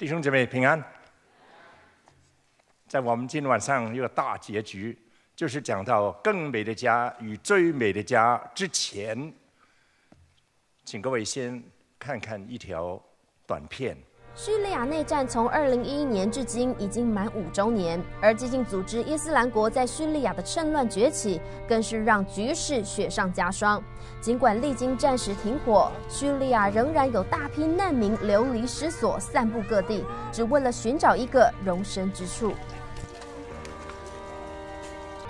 弟兄姐妹平安，在我们今天晚上一个大结局，就是讲到更美的家与最美的家之前，请各位先看看一条短片。叙利亚内战从二零一一年至今已经满五周年，而激进组织伊斯兰国在叙利亚的趁乱崛起，更是让局势雪上加霜。尽管历经战时停火，叙利亚仍然有大批难民流离失所，散布各地，只为了寻找一个容身之处。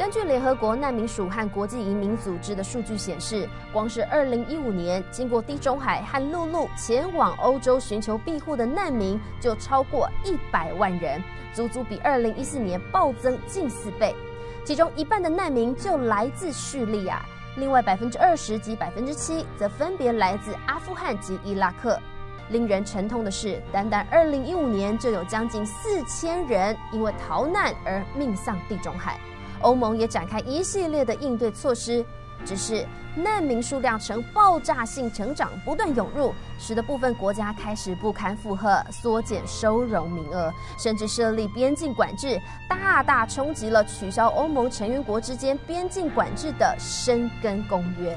根据联合国难民署和国际移民组织的数据显示，光是2015年，经过地中海和陆路前往欧洲寻求庇护的难民就超过一百万人，足足比2014年暴增近四倍。其中一半的难民就来自叙利亚，另外百分之二十及百分之七则分别来自阿富汗及伊拉克。令人沉痛的是，单单2015年就有将近四千人因为逃难而命丧地中海。欧盟也展开一系列的应对措施，只是难民数量呈爆炸性成长，不断涌入，使得部分国家开始不堪负荷，缩减收容名额，甚至设立边境管制，大大冲击了取消欧盟成员国之间边境管制的申根公约。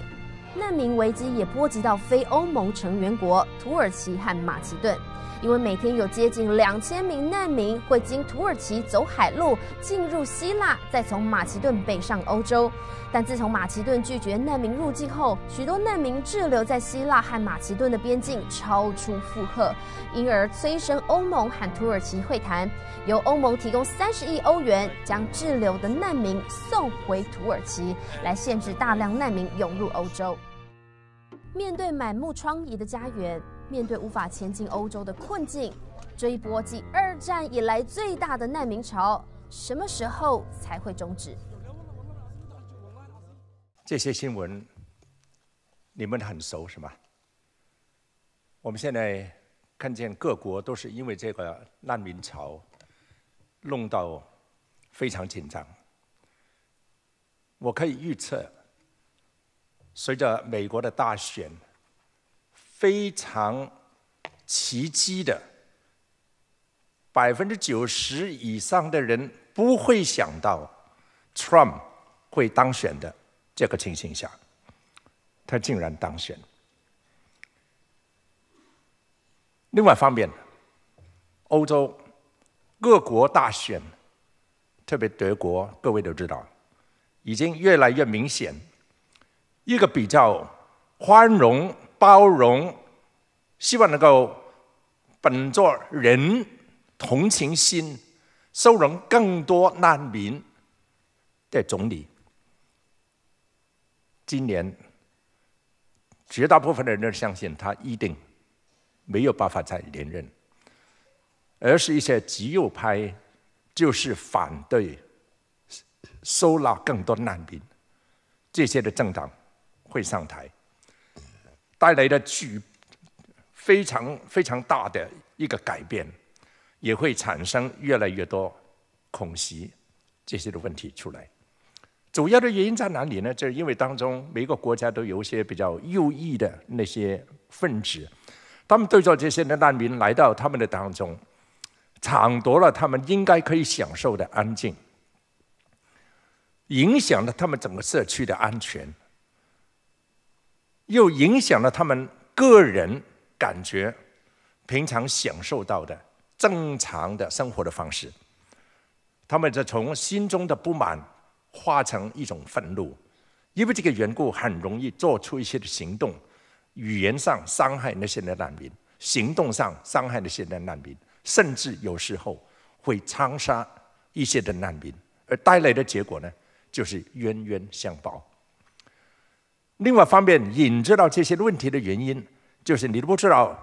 难民危机也波及到非欧盟成员国土耳其和马其顿。因为每天有接近两千名难民会经土耳其走海路进入希腊，再从马其顿北上欧洲。但自从马其顿拒绝难民入境后，许多难民滞留在希腊和马其顿的边境，超出负荷，因而催生欧盟和土耳其会谈，由欧盟提供三十亿欧元，将滞留的难民送回土耳其，来限制大量难民涌入欧洲。面对满目疮痍的家园。面对无法前进欧洲的困境，这一波继二战以来最大的难民潮，什么时候才会终止？这些新闻你们很熟是吗？我们现在看见各国都是因为这个难民潮弄到非常紧张。我可以预测，随着美国的大选。非常奇迹的，百分之九十以上的人不会想到 Trump 会当选的这个情形下，他竟然当选。另外方面，欧洲各国大选，特别德国，各位都知道，已经越来越明显，一个比较宽容。包容，希望能够本着人同情心，收容更多难民的总理。今年，绝大部分的人都相信他一定没有办法再连任，而是一些极右派就是反对收纳更多难民，这些的政党会上台。带来的巨非常非常大的一个改变，也会产生越来越多恐袭这些的问题出来。主要的原因在哪里呢？就是因为当中每个国家都有一些比较右翼的那些分子，他们对着这些的难民来到他们的当中，抢夺了他们应该可以享受的安静，影响了他们整个社区的安全。又影响了他们个人感觉，平常享受到的正常的生活的方式。他们就从心中的不满化成一种愤怒，因为这个缘故，很容易做出一些的行动，语言上伤害那些的难民，行动上伤害那些的难民，甚至有时候会残杀一些的难民，而带来的结果呢，就是冤冤相报。另外方面，引致到这些问题的原因，就是你都不知道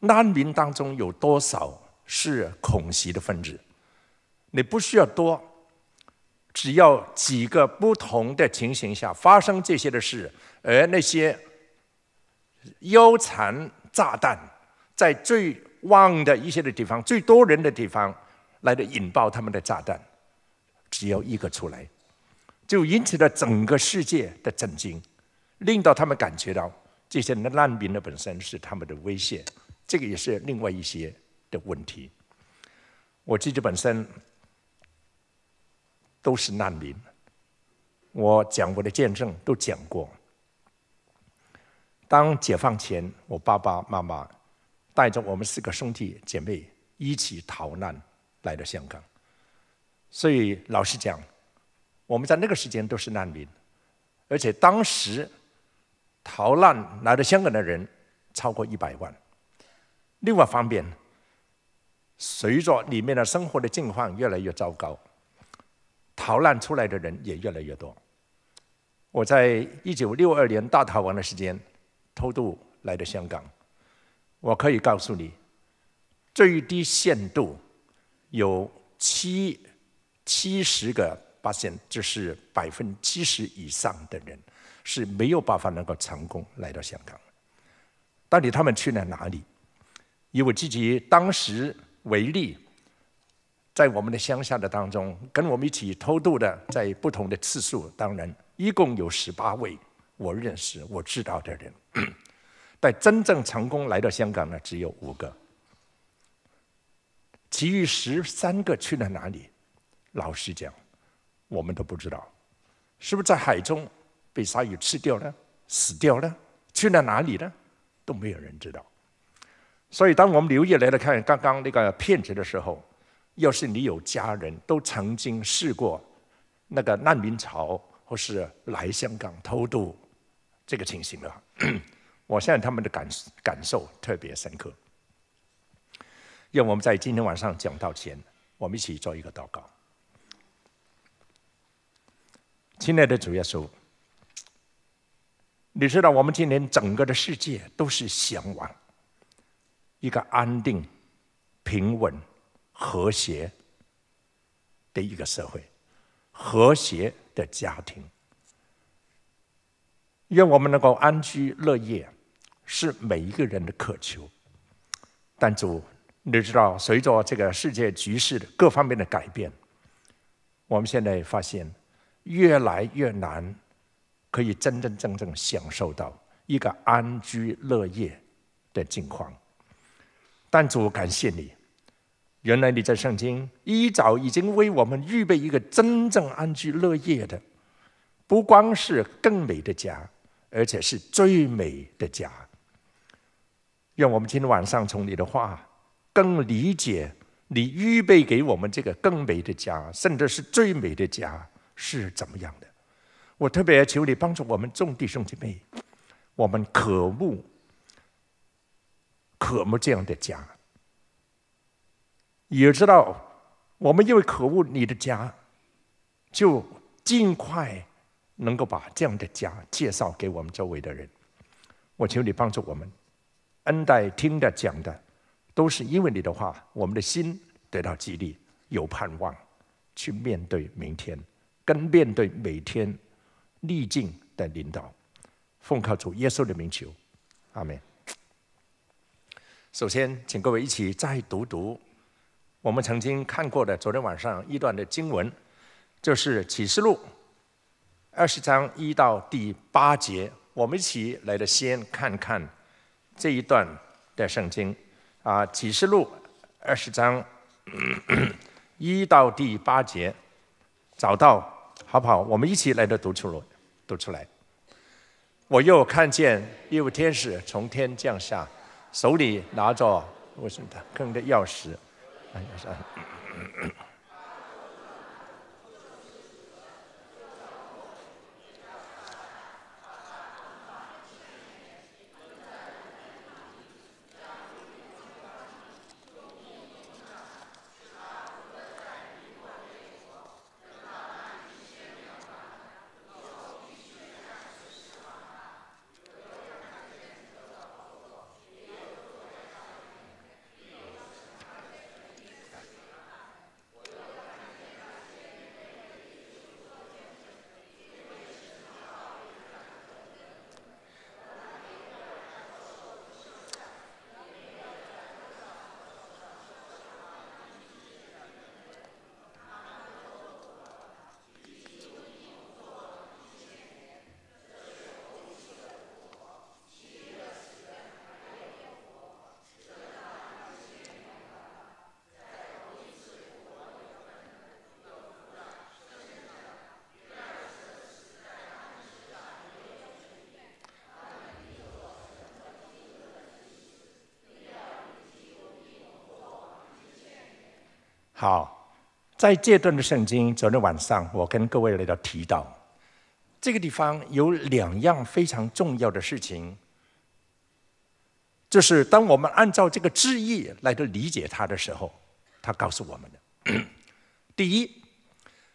难民当中有多少是恐袭的分子。你不需要多，只要几个不同的情形下发生这些的事，而那些腰缠炸弹在最旺的一些的地方、最多人的地方来的引爆他们的炸弹，只要一个出来，就引起了整个世界的震惊。令到他们感觉到这些难民的本身是他们的威胁，这个也是另外一些的问题。我自己本身都是难民，我讲我的见证都讲过。当解放前，我爸爸妈妈带着我们四个兄弟姐妹一起逃难来到香港，所以老实讲，我们在那个时间都是难民，而且当时。逃难来到香港的人超过一百万。另外方面，随着里面的生活的境况越来越糟糕，逃难出来的人也越来越多。我在一九六二年大逃亡的时间偷渡来到香港，我可以告诉你，最低限度有七七十个发现，就是百分之七十以上的人。是没有办法能够成功来到香港。到底他们去了哪里？以我自己当时为例，在我们的乡下的当中，跟我们一起偷渡的，在不同的次数当然一共有十八位我认识、我知道的人，但真正成功来到香港的只有五个，其余十三个去了哪里？老实讲，我们都不知道，是不是在海中？被鲨鱼吃掉了，死掉了，去了哪里呢？都没有人知道。所以，当我们留意来了看刚刚那个片子的时候，要是你有家人，都曾经试过那个难民潮或是来香港偷渡这个情形的话，我相信他们的感感受特别深刻。让我们在今天晚上讲到前，我们一起做一个祷告。亲爱的主耶稣。你知道，我们今天整个的世界都是向往一个安定、平稳、和谐的一个社会，和谐的家庭。愿我们能够安居乐业，是每一个人的渴求。但主，你知道，随着这个世界局势的各方面的改变，我们现在发现越来越难。可以真真正正享受到一个安居乐业的境况，但主感谢你，原来你在圣经一早已经为我们预备一个真正安居乐业的，不光是更美的家，而且是最美的家。愿我们今天晚上从你的话更理解你预备给我们这个更美的家，甚至是最美的家是怎么样的。我特别求你帮助我们众弟兄姐妹，我们渴慕、渴慕这样的家，也知道我们因为渴慕你的家，就尽快能够把这样的家介绍给我们周围的人。我求你帮助我们，恩待听的讲的，都是因为你的话，我们的心得到激励，有盼望去面对明天，跟面对每天。逆境的领导，奉靠主耶稣的名求，阿门。首先，请各位一起再读读我们曾经看过的昨天晚上一段的经文，就是《启示录》二十章一到第八节。我们一起来的，先看看这一段的圣经啊，《启示录》二十章一到第八节，找到好不好？我们一起来的读出来。读出来，我又看见一位天使从天降下，手里拿着为什么的坑的钥匙，哎呀！好，在这段的圣经，昨天晚上我跟各位来到提到，这个地方有两样非常重要的事情，就是当我们按照这个字义来的理解它的时候，它告诉我们的 第一，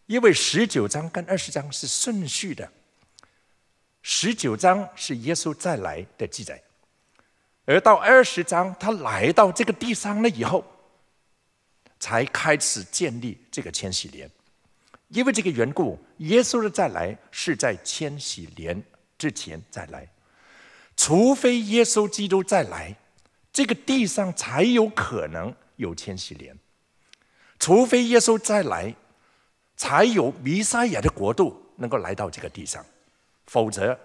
因为十九章跟二十章是顺序的，十九章是耶稣再来的记载，而到二十章，他来到这个地方了以后。才开始建立这个千禧年，因为这个缘故，耶稣的再来是在千禧年之前再来。除非耶稣基督再来，这个地上才有可能有千禧年；除非耶稣再来，才有弥赛亚的国度能够来到这个地上。否则，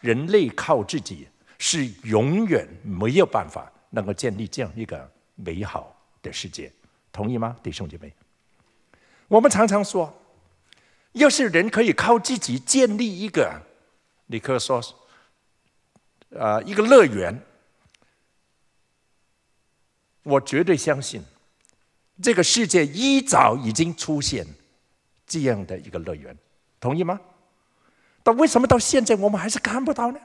人类靠自己是永远没有办法能够建立这样一个美好的世界。同意吗，弟兄姐妹？我们常常说，要是人可以靠自己建立一个，你可以说，呃，一个乐园。我绝对相信，这个世界一早已经出现这样的一个乐园，同意吗？但为什么到现在我们还是看不到呢？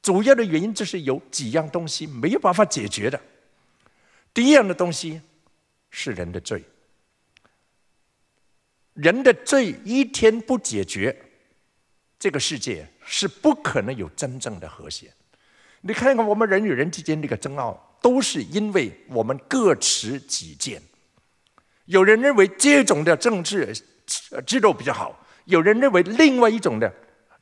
主要的原因就是有几样东西没有办法解决的。第一样的东西。是人的罪，人的罪一天不解决，这个世界是不可能有真正的和谐。你看看我们人与人之间这个争拗，都是因为我们各持己见。有人认为这种的政治制度比较好，有人认为另外一种的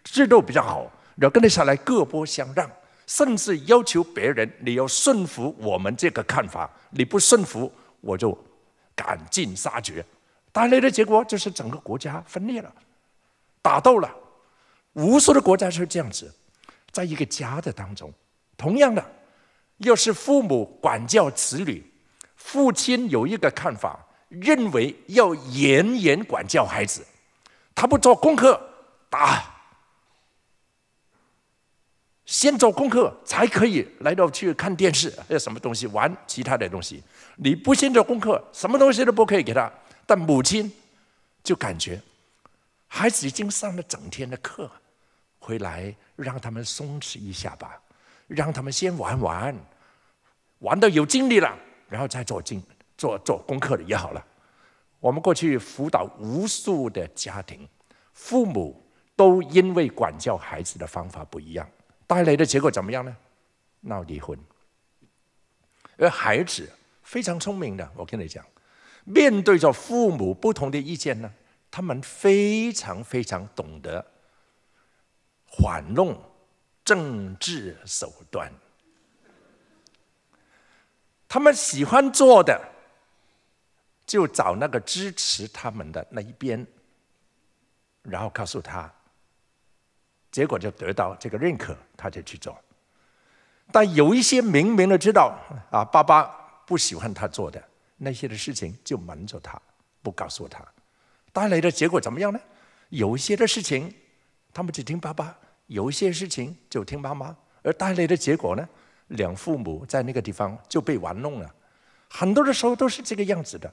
制度比较好，然后跟得下来各不相让，甚至要求别人你要顺服我们这个看法，你不顺服。我就赶尽杀绝，带来的结果就是整个国家分裂了，打斗了，无数的国家是这样子，在一个家的当中，同样的，又是父母管教子女，父亲有一个看法，认为要严严管教孩子，他不做功课打。先做功课，才可以来到去看电视，还有什么东西玩？其他的东西，你不先做功课，什么东西都不可以给他。但母亲就感觉，孩子已经上了整天的课，回来让他们松弛一下吧，让他们先玩玩，玩的有精力了，然后再做精做做功课的也好了。我们过去辅导无数的家庭，父母都因为管教孩子的方法不一样。带来的结果怎么样呢？闹离婚，而孩子非常聪明的，我跟你讲，面对着父母不同的意见呢，他们非常非常懂得玩弄政治手段，他们喜欢做的，就找那个支持他们的那一边，然后告诉他。结果就得到这个认可，他就去做。但有一些明明的知道啊，爸爸不喜欢他做的那些的事情，就瞒着他，不告诉他。带来的结果怎么样呢？有一些的事情，他们只听爸爸；有一些事情，就听妈妈。而带来的结果呢，两父母在那个地方就被玩弄了。很多的时候都是这个样子的。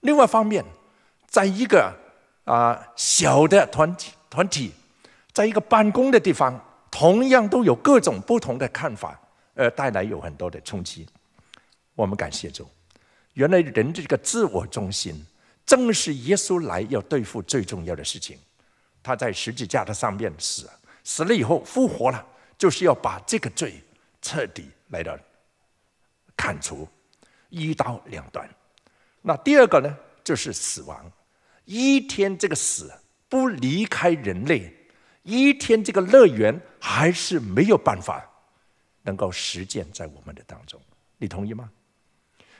另外一方面，在一个啊小的团体团体。在一个办公的地方，同样都有各种不同的看法，呃，带来有很多的冲击。我们感谢主，原来人这个自我中心，正是耶稣来要对付最重要的事情。他在十字架的上面死，死了以后复活了，就是要把这个罪彻底来到，砍除，一刀两断。那第二个呢，就是死亡。一天这个死不离开人类。一天，这个乐园还是没有办法能够实践在我们的当中，你同意吗？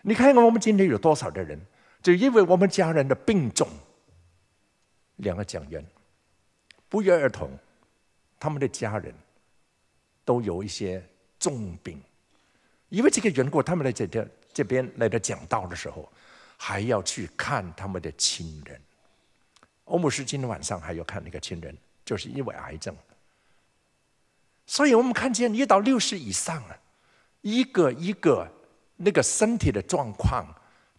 你看看，我们今天有多少的人，就因为我们家人的病重，两个讲员不约而同，他们的家人都有一些重病，因为这个缘故，他们来这边这边来的讲道的时候，还要去看他们的亲人。欧姆斯今天晚上还要看那个亲人。就是因为癌症，所以我们看见一到六十以上了，一个一个那个身体的状况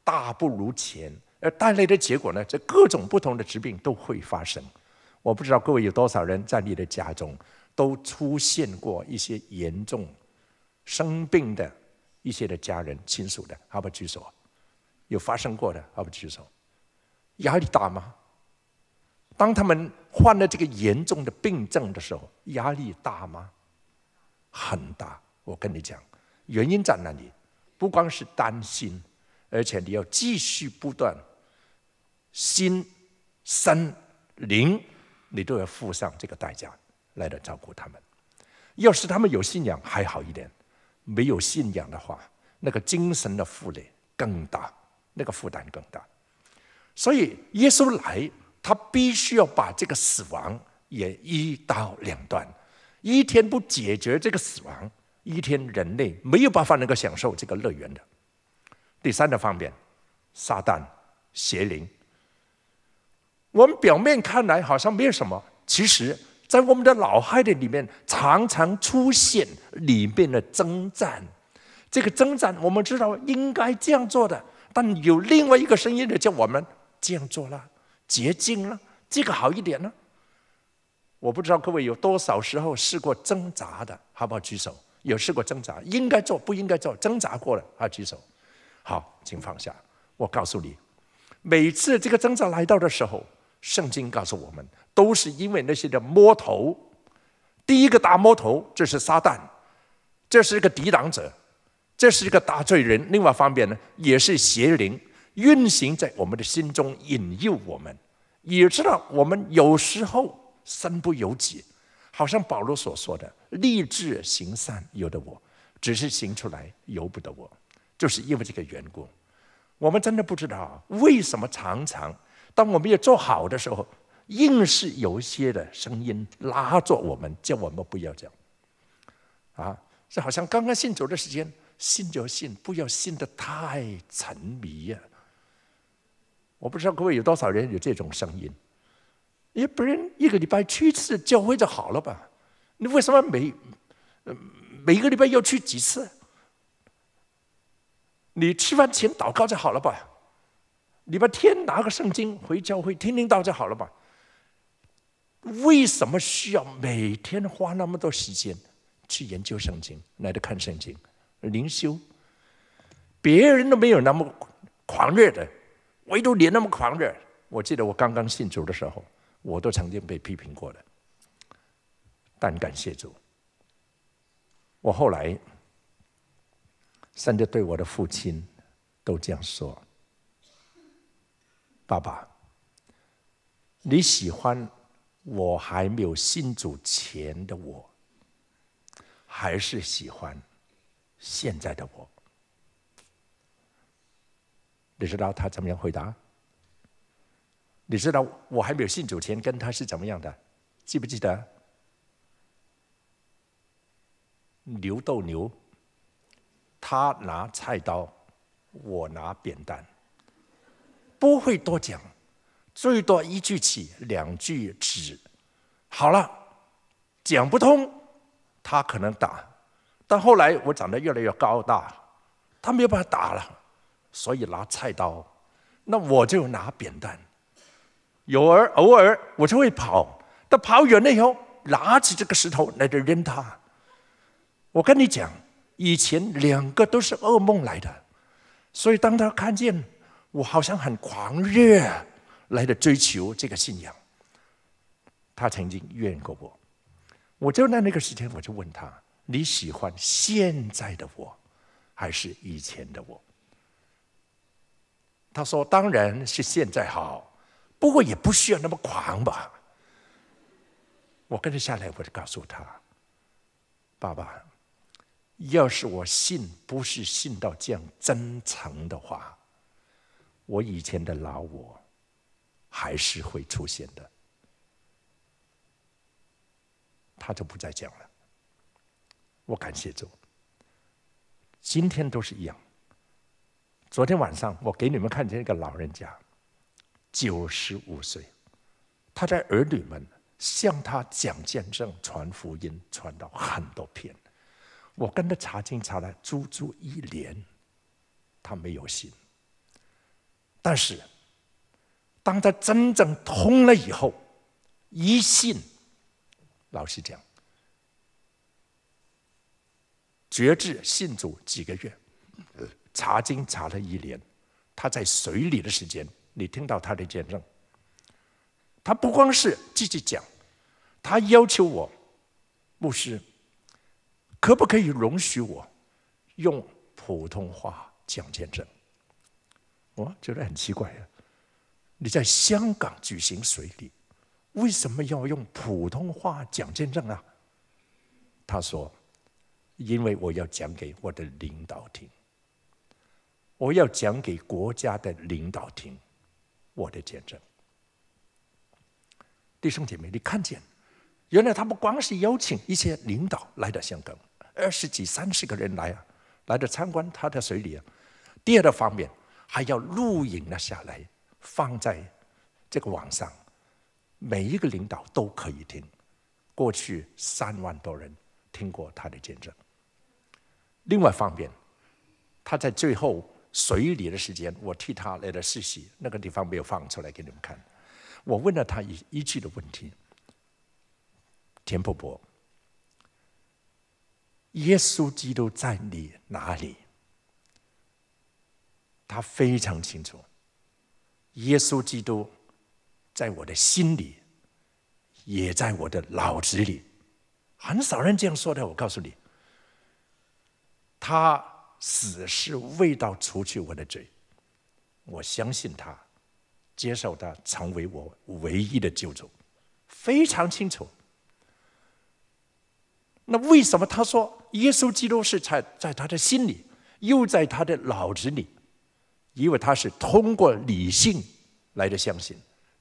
大不如前，而带来的结果呢，这各种不同的疾病都会发生。我不知道各位有多少人在你的家中都出现过一些严重生病的一些的家人亲属的，好不举手？有发生过的，好不举手？压力大吗？当他们。患了这个严重的病症的时候，压力大吗？很大。我跟你讲，原因在哪里？不光是担心，而且你要继续不断，心、身、灵，你都要付上这个代价来照顾他们。要是他们有信仰还好一点，没有信仰的话，那个精神的负累更大，那个负担更大。所以耶稣来。他必须要把这个死亡也一刀两断，一天不解决这个死亡，一天人类没有办法能够享受这个乐园的。第三个方面，撒旦邪灵，我们表面看来好像没有什么，其实，在我们的脑海的里面常常出现里面的征战。这个征战，我们知道应该这样做的，但有另外一个声音的叫我们这样做了。洁净了，这个好一点呢。我不知道各位有多少时候试过挣扎的，好不好？举手，有试过挣扎，应该做不应该做，挣扎过了，好举手。好，请放下。我告诉你，每次这个挣扎来到的时候，圣经告诉我们，都是因为那些的魔头。第一个大魔头，这是撒旦，这是一个抵挡者，这是一个大罪人。另外方面呢，也是邪灵运行在我们的心中，引诱我们。也知道我们有时候身不由己，好像保罗所说的“立志行善，由得我”，只是行出来由不得我，就是因为这个缘故。我们真的不知道为什么常常，当我们要做好的时候，硬是有一些的声音拉着我们，叫我们不要这样。啊，这好像刚刚信主的时间，信就信，不要信得太沉迷呀。我不知道各位有多少人有这种声音？要不然一个礼拜去一次教会就好了吧？你为什么每每个礼拜要去几次？你吃饭前祷告就好了吧？礼拜天拿个圣经回教会听听到就好了吧？为什么需要每天花那么多时间去研究圣经、来的看圣经、灵修？别人都没有那么狂热的。唯独你那么狂热，我记得我刚刚信主的时候，我都曾经被批评过的。但感谢主，我后来甚至对我的父亲都这样说：“爸爸，你喜欢我还没有信主前的我，还是喜欢现在的我？”你知道他怎么样回答？你知道我还没有信主前跟他是怎么样的？记不记得？牛斗牛，他拿菜刀，我拿扁担，不会多讲，最多一句起，两句止。好了，讲不通，他可能打。但后来我长得越来越高大，他没有办法打了。所以拿菜刀，那我就拿扁担。有儿偶尔我就会跑，他跑远了以后，拿起这个石头来扔他。我跟你讲，以前两个都是噩梦来的。所以当他看见我好像很狂热来的追求这个信仰，他曾经怨过我。我就在那个时间，我就问他：你喜欢现在的我，还是以前的我？他说：“当然是现在好，不过也不需要那么狂吧。”我跟着下来，我就告诉他：“爸爸，要是我信不是信到这样真诚的话，我以前的老我还是会出现的。”他就不再讲了。我感谢主，今天都是一样。昨天晚上我给你们看见一个老人家，九十五岁，他的儿女们向他讲见证、传福音、传到很多篇。我跟他查经查来，足足一年，他没有信。但是，当他真正通了以后，一信，老实讲，绝志信主几个月。查经查了一年，他在水里的时间，你听到他的见证。他不光是自己讲，他要求我牧师，可不可以容许我用普通话讲见证？我觉得很奇怪呀。你在香港举行水礼，为什么要用普通话讲见证啊？他说：“因为我要讲给我的领导听。”我要讲给国家的领导听，我的见证。弟兄姐妹，你看见，原来他不光是邀请一些领导来到香港，二十几、三十个人来啊，来这参观他的水里啊。第二个方面，还要录影了下来，放在这个网上，每一个领导都可以听。过去三万多人听过他的见证。另外方面，他在最后。水里的时间，我替他来的试席。那个地方没有放出来给你们看。我问了他一一句的问题：“田伯伯，耶稣基督在你哪里？”他非常清楚，耶稣基督在我的心里，也在我的脑子里。很少人这样说的，我告诉你，他。死是为到除去我的罪，我相信他，接受他成为我唯一的救主，非常清楚。那为什么他说耶稣基督是在在他的心里，又在他的脑子里？因为他是通过理性来的相信。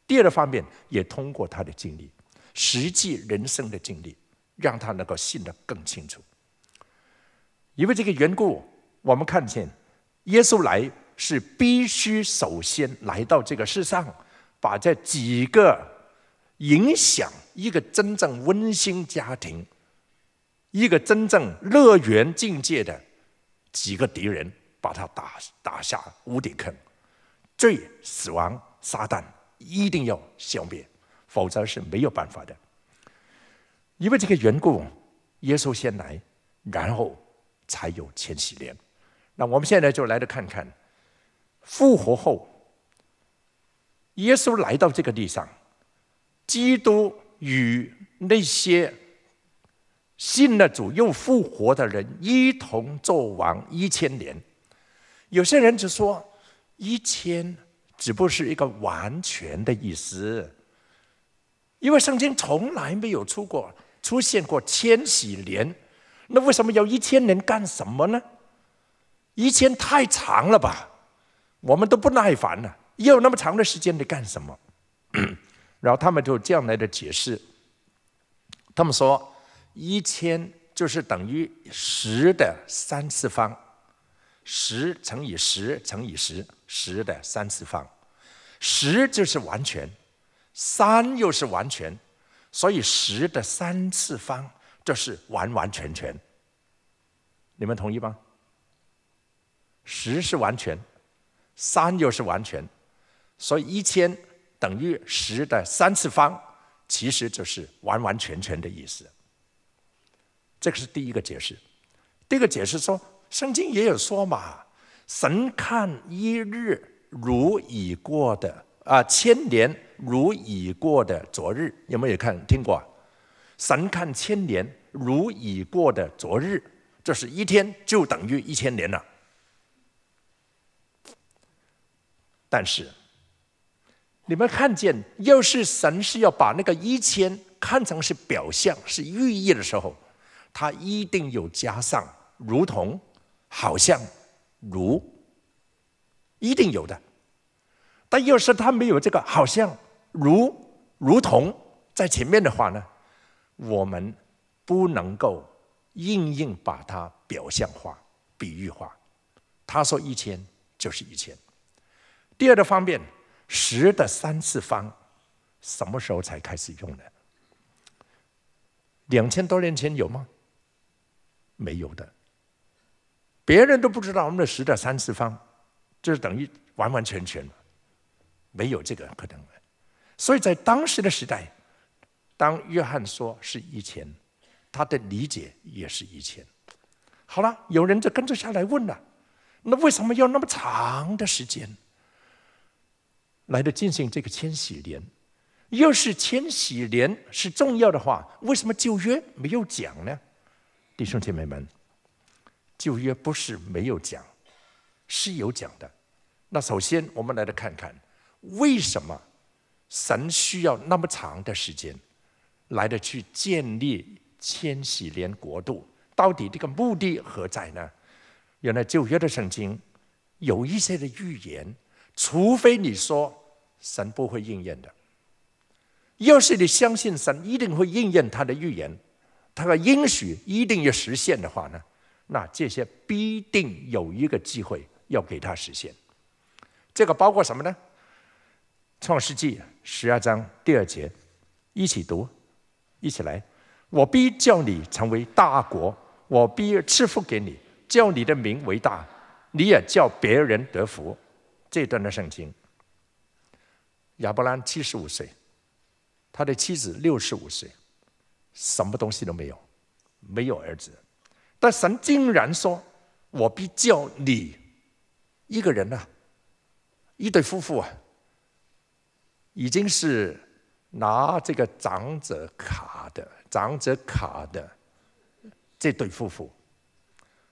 第二个方面也通过他的经历，实际人生的经历，让他能够信得更清楚。因为这个缘故。我们看见，耶稣来是必须首先来到这个世上，把这几个影响一个真正温馨家庭、一个真正乐园境界的几个敌人，把他打打下无底坑，罪、死亡、撒旦一定要消灭，否则是没有办法的。因为这个缘故，耶稣先来，然后才有千禧年。那我们现在就来得看看，复活后，耶稣来到这个地上，基督与那些信了主又复活的人一同作王一千年。有些人就说，一千只不过是一个完全的意思，因为圣经从来没有出过出现过千禧年，那为什么要一千年干什么呢？一千太长了吧，我们都不耐烦了，要那么长的时间来干什么？然后他们就这样来的解释，他们说一千就是等于十的三次方，十乘以十乘以十，十的三次方，十就是完全，三又是完全，所以十的三次方就是完完全全，你们同意吗？十是完全，三又是完全，所以一千等于十的三次方，其实就是完完全全的意思。这个是第一个解释。第一个解释说，圣经也有说嘛：“神看一日如已过的啊，千年如已过的昨日。”有没有看听过？神看千年如已过的昨日，这是一天就等于一千年了。但是你们看见，要是神是要把那个一千看成是表象、是寓意的时候，他一定有加上“如同”“好像”“如”，一定有的。但要是他没有这个“好像”“如”“如同”在前面的话呢，我们不能够硬硬把它表象化、比喻化。他说一千就是一千。第二个方面，十的三次方什么时候才开始用的？两千多年前有吗？没有的，别人都不知道。我们的十的三次方，就是等于完完全全没有这个可能。所以在当时的时代，当约翰说是一千，他的理解也是一千。好了，有人就跟着下来问了：那为什么要那么长的时间？来的进行这个千禧年，要是千禧年是重要的话，为什么旧约没有讲呢？弟兄姐妹们，旧约不是没有讲，是有讲的。那首先我们来来看看，为什么神需要那么长的时间，来的去建立千禧年国度，到底这个目的何在呢？原来旧约的圣经有一些的预言，除非你说。神不会应验的。要是你相信神一定会应验他的预言，他的应许一定要实现的话呢？那这些必定有一个机会要给他实现。这个包括什么呢？创世纪十二章第二节，一起读，一起来。我必叫你成为大国，我必赐福给你，叫你的名为大，你也叫别人得福。这段的圣经。亚伯兰七十五岁，他的妻子六十五岁，什么东西都没有，没有儿子。但神竟然说：“我必叫你一个人呐，一对夫妇啊，已经是拿这个长者卡的，长者卡的这对夫妇，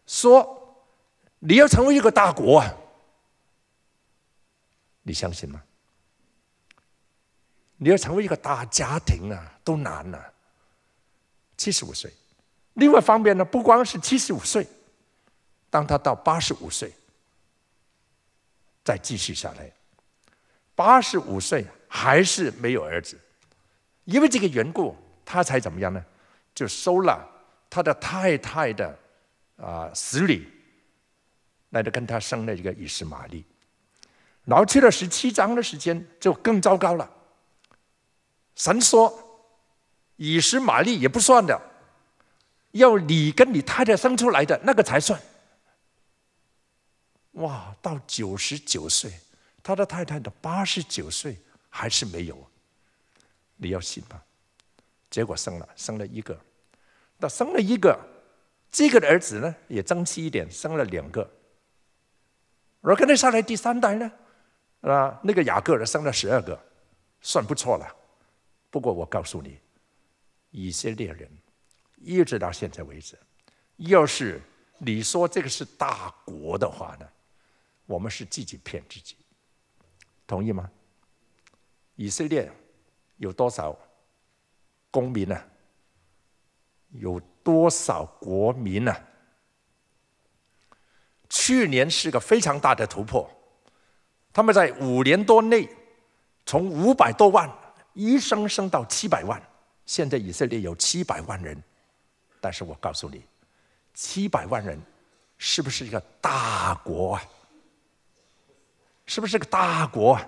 说你要成为一个大国啊，你相信吗？”你要成为一个大家庭啊，都难呐。七十五岁，另外一方面呢，不光是七十五岁，当他到八十五岁，再继续下来，八十五岁还是没有儿子，因为这个缘故，他才怎么样呢？就收了他的太太的啊死里，来的跟他生了一个以斯玛利。然后去了十七章的时间，就更糟糕了。神说，以实玛利也不算的，要你跟你太太生出来的那个才算。哇，到九十九岁，他的太太的八十九岁还是没有，你要信吧？结果生了，生了一个，那生了一个，这个儿子呢也争气一点，生了两个。而跟那上来第三代呢，啊，那个雅各呢生了十二个，算不错了。不过我告诉你，以色列人一直到现在为止，要是你说这个是大国的话呢，我们是自己骗自己，同意吗？以色列有多少公民呢？有多少国民呢？去年是个非常大的突破，他们在五年多内从五百多万。一生升到七百万，现在以色列有七百万人，但是我告诉你，七百万人是不是一个大国啊？是不是个大国？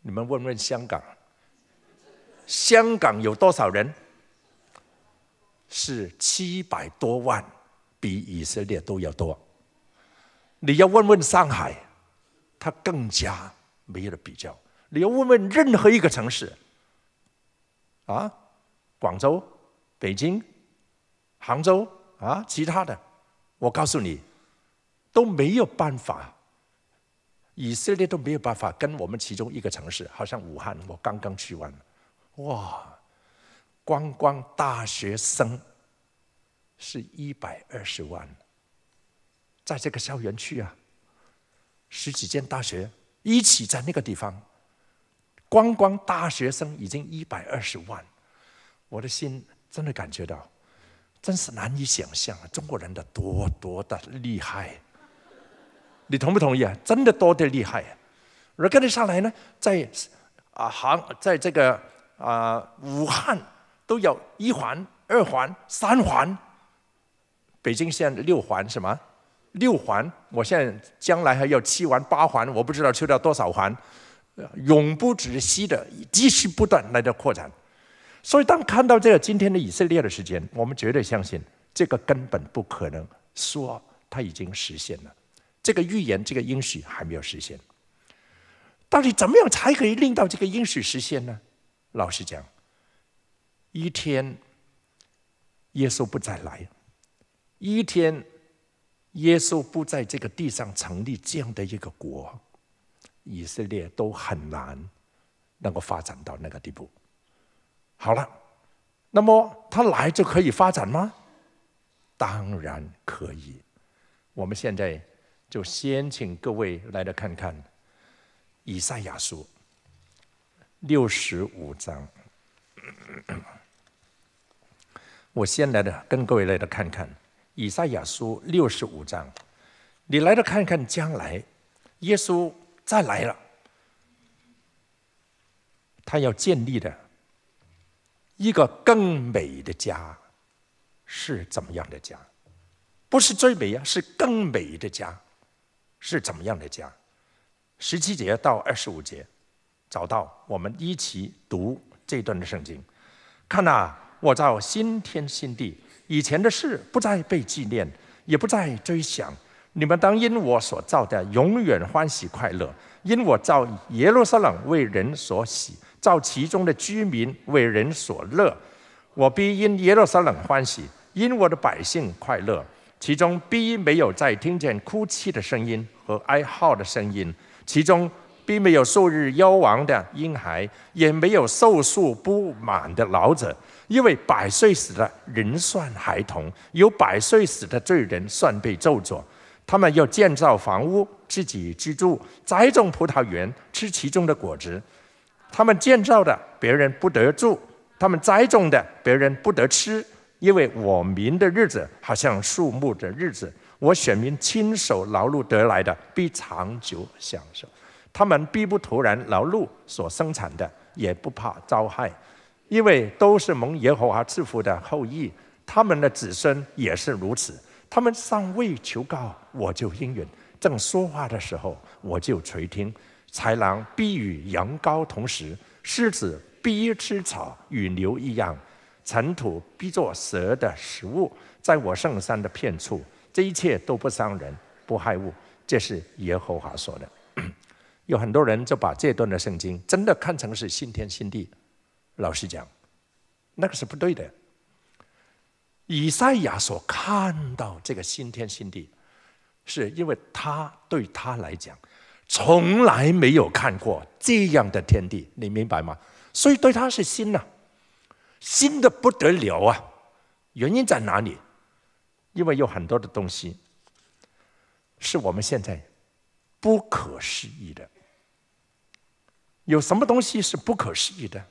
你们问问香港，香港有多少人？是七百多万，比以色列都要多。你要问问上海，它更加没有了比较。你要问问任何一个城市，啊，广州、北京、杭州啊，其他的，我告诉你，都没有办法。以色列都没有办法跟我们其中一个城市，好像武汉，我刚刚去完，哇，光光大学生是一百二十万，在这个校园区啊，十几间大学一起在那个地方。光光大学生已经一百二十万，我的心真的感觉到，真是难以想象啊！中国人的多多的厉害，你同不同意啊？真的多的厉害。而跟你上来呢，在啊，杭，在这个啊，武汉都有一环、二环、三环，北京现在六环什么？六环，我现在将来还要七环、八环，我不知道修到多少环。永不止息的，继续不断来的扩展。所以，当看到这个今天的以色列的时间，我们绝对相信，这个根本不可能说它已经实现了。这个预言，这个应许还没有实现。到底怎么样才可以令到这个应许实现呢？老实讲，一天耶稣不再来，一天耶稣不在这个地上成立这样的一个国。以色列都很难能够发展到那个地步。好了，那么他来就可以发展吗？当然可以。我们现在就先请各位来的看看《以赛亚书》六十五章。我先来的跟各位来的看看《以赛亚书》六十五章。你来的看看将来耶稣。再来了，他要建立的，一个更美的家，是怎么样的家？不是最美呀，是更美的家，是怎么样的家？十七节到二十五节，找到，我们一起读这段的圣经，看啊，我造新天新地，以前的事不再被纪念，也不再追想。你们当因我所造的永远欢喜快乐，因我造耶路撒冷为人所喜，造其中的居民为人所乐。我必因耶路撒冷欢喜，因我的百姓快乐。其中必没有再听见哭泣的声音和哀号的声音。其中必没有受日妖亡的婴孩，也没有受数不满的老者，因为百岁死的人算孩童，有百岁死的罪人算被咒诅。他们要建造房屋，自己居住；栽种葡萄园，吃其中的果子。他们建造的，别人不得住；他们栽种的，别人不得吃。因为我民的日子好像树木的日子，我选民亲手劳碌得来的，必长久享受。他们必不偷然劳碌所生产的，也不怕遭害，因为都是蒙耶和华赐福的后裔，他们的子孙也是如此。他们尚未求告，我就应允；正说话的时候，我就垂听。豺狼必与羊羔同食，狮子必吃草与牛一样，尘土必作蛇的食物。在我圣山的片处，这一切都不伤人，不害物。这是耶和华说的。有很多人就把这段的圣经真的看成是新天新地。老实讲，那个是不对的。以赛亚所看到这个新天新地，是因为他对他来讲从来没有看过这样的天地，你明白吗？所以对他是新呐，新的不得了啊！原因在哪里？因为有很多的东西是我们现在不可思议的。有什么东西是不可思议的？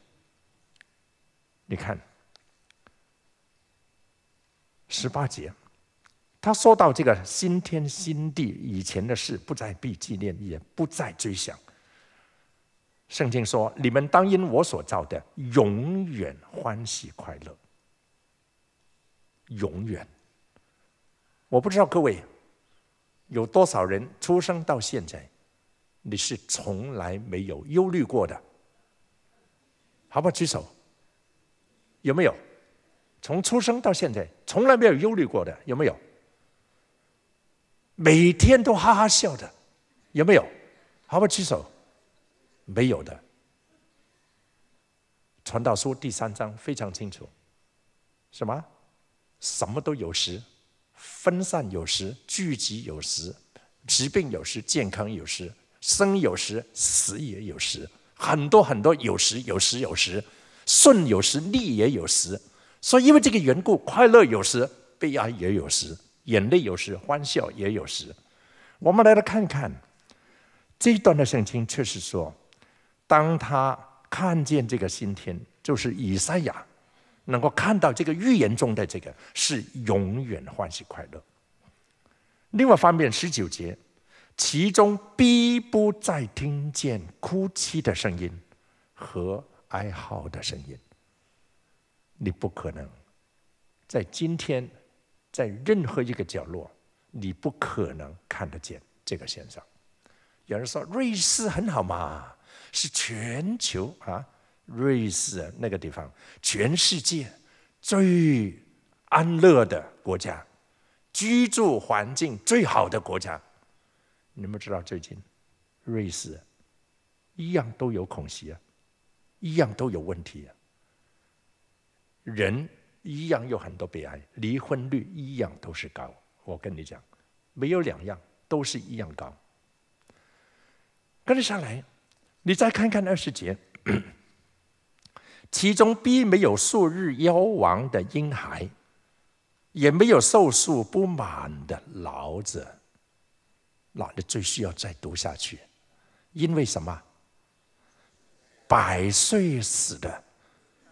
你看。十八节，他说到这个新天新地以前的事不再被纪念，也不再追想。圣经说：“你们当因我所造的，永远欢喜快乐。”永远，我不知道各位有多少人出生到现在，你是从来没有忧虑过的，好不好？举手，有没有？从出生到现在，从来没有忧虑过的，有没有？每天都哈哈笑的，有没有？好不好举手？没有的。传道书第三章非常清楚，什么？什么都有时，分散有时，聚集有时，疾病有时，健康有时，生有时，死也有时，很多很多有时，有时有时，顺有时，逆也有时。所以，因为这个缘故，快乐有时，悲哀也有时，眼泪有时，欢笑也有时。我们来来看看这一段的圣经，确实说，当他看见这个新天，就是以赛亚能够看到这个预言中的这个，是永远欢喜快乐。另外方面，十九节，其中必不再听见哭泣的声音和哀嚎的声音。你不可能在今天，在任何一个角落，你不可能看得见这个现象。有人说瑞士很好嘛，是全球啊，瑞士那个地方，全世界最安乐的国家，居住环境最好的国家。你们知道最近瑞士一样都有恐袭啊，一样都有问题啊。人一样有很多悲哀，离婚率一样都是高。我跟你讲，没有两样，都是一样高。跟着上来，你再看看二十节，其中并没有数日夭亡的婴孩，也没有寿数不满的老者。那，你最需要再读下去，因为什么？百岁死的。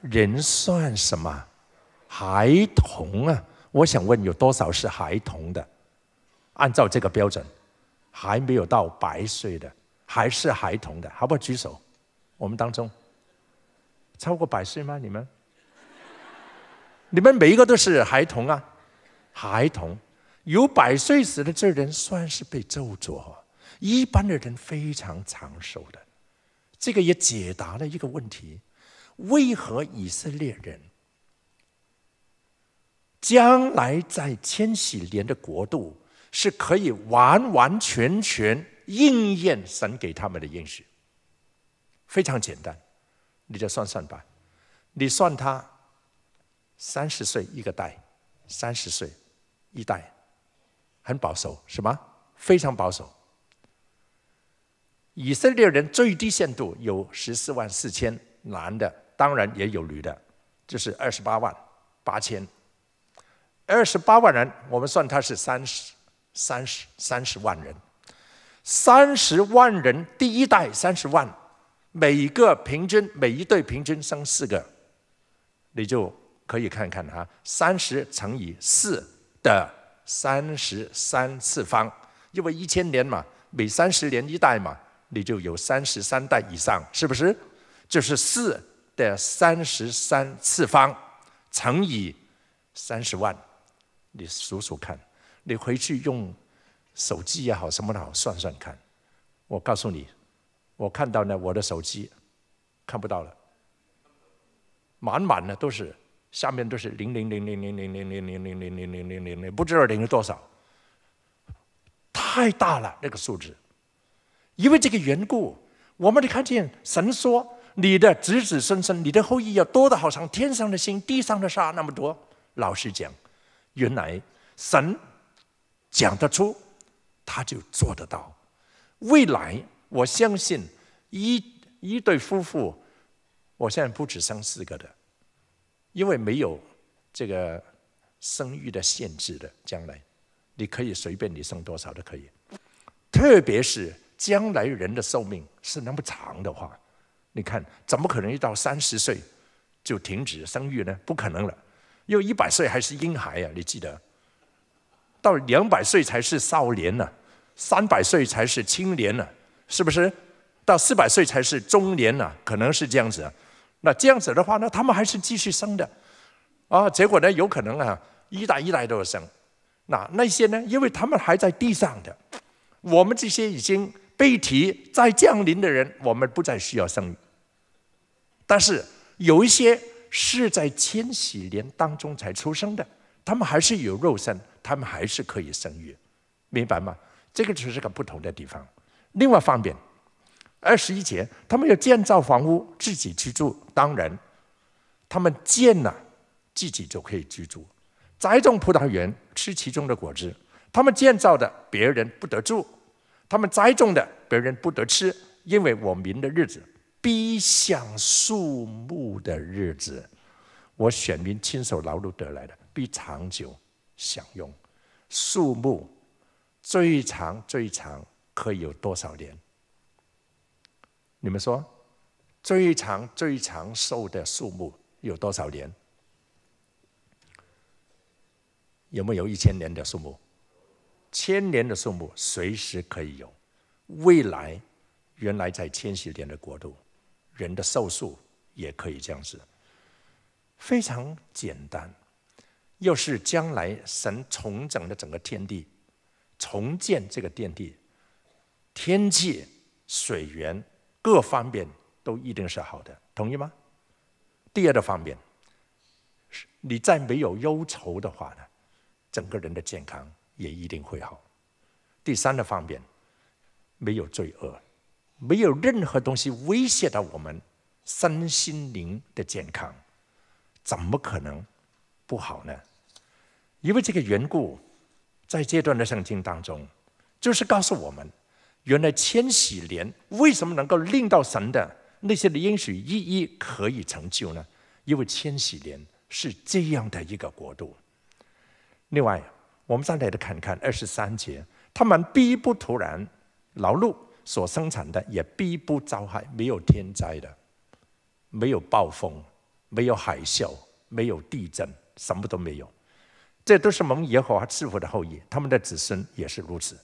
人算什么？孩童啊！我想问，有多少是孩童的？按照这个标准，还没有到百岁的，还是孩童的？好不好？举手。我们当中超过百岁吗？你们？你们每一个都是孩童啊！孩童有百岁时的这人算是被咒诅。一般的人非常长寿的，这个也解答了一个问题。为何以色列人将来在千禧年的国度是可以完完全全应验神给他们的应许？非常简单，你就算算吧，你算他三十岁一个代，三十岁一代，很保守，什么？非常保守。以色列人最低限度有十四万四千男的。当然也有女的，就是二十八万八千，二十八万人，我们算他是三十三十三十万人，三十万人第一代三十万，每个平均每一对平均生四个，你就可以看看哈，三十乘以四的三十三次方，因为一千年嘛，每三十年一代嘛，你就有三十三代以上，是不是？就是四。的三十三次方乘以三十万，你数数看，你回去用手机也好，什么也好算算看。我告诉你，我看到呢，我的手机看不到了，满满的都是，下面都是零零零零零零零零零零零零零零零，不知道零了多少，太大了那个数字。因为这个缘故，我们得看见神说。你的子子孙孙，你的后裔要多得好长，天上的星，地上的沙那么多。老实讲，原来神讲得出，他就做得到。未来我相信，一一对夫妇，我现在不止生四个的，因为没有这个生育的限制的，将来你可以随便你生多少都可以。特别是将来人的寿命是那么长的话。你看，怎么可能一到三十岁就停止生育呢？不可能了，因为一百岁还是婴孩呀？你记得，到两百岁才是少年呢，三百岁才是青年呢，是不是？到四百岁才是中年呢？可能是这样子啊。那这样子的话呢，他们还是继续生的，啊，结果呢，有可能啊，一代一代都生。那那些呢？因为他们还在地上的，我们这些已经被提在降临的人，我们不再需要生育。但是有一些是在千禧年当中才出生的，他们还是有肉身，他们还是可以生育，明白吗？这个只是个不同的地方。另外方面，二十一节，他们要建造房屋自己居住，当然，他们建了自己就可以居住，栽种葡萄园吃其中的果汁。他们建造的别人不得住，他们栽种的别人不得吃，因为我民的日子。必享树木的日子，我选民亲手劳碌得来的，必长久享用。树木最长最长可以有多少年？你们说，最长最长寿的树木有多少年？有没有一千年的树木？千年的树木随时可以有。未来，原来在千禧年的国度。人的寿数也可以这样子，非常简单。又是将来神重整的整个天地，重建这个天地，天气、水源各方面都一定是好的，同意吗？第二个方面，是你再没有忧愁的话呢，整个人的健康也一定会好。第三个方面，没有罪恶。没有任何东西威胁到我们身心灵的健康，怎么可能不好呢？因为这个缘故，在这段的圣经当中，就是告诉我们，原来千禧年为什么能够令到神的那些的应许一一可以成就呢？因为千禧年是这样的一个国度。另外，我们再来看看二十三节，他们逼不突然劳碌。所生产的也必不遭害，没有天灾的，没有暴风，没有海啸，没有地震，什么都没有。这都是蒙耶和华赐福的后裔，他们的子孙也是如此。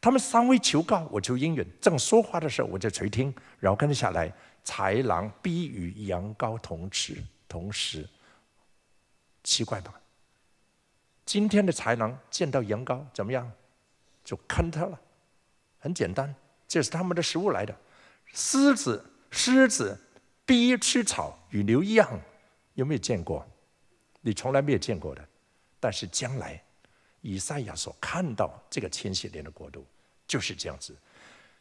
他们三位求告，我求应允。正说话的时候，我就垂听，然后跟着下来。豺狼逼与羊羔同吃，同时。奇怪吧？今天的豺狼见到羊羔怎么样？就坑他了。很简单。这是他们的食物来的，狮子，狮子，必吃草，与牛一样，有没有见过？你从来没有见过的。但是将来，以赛亚所看到这个千禧年的国度就是这样子：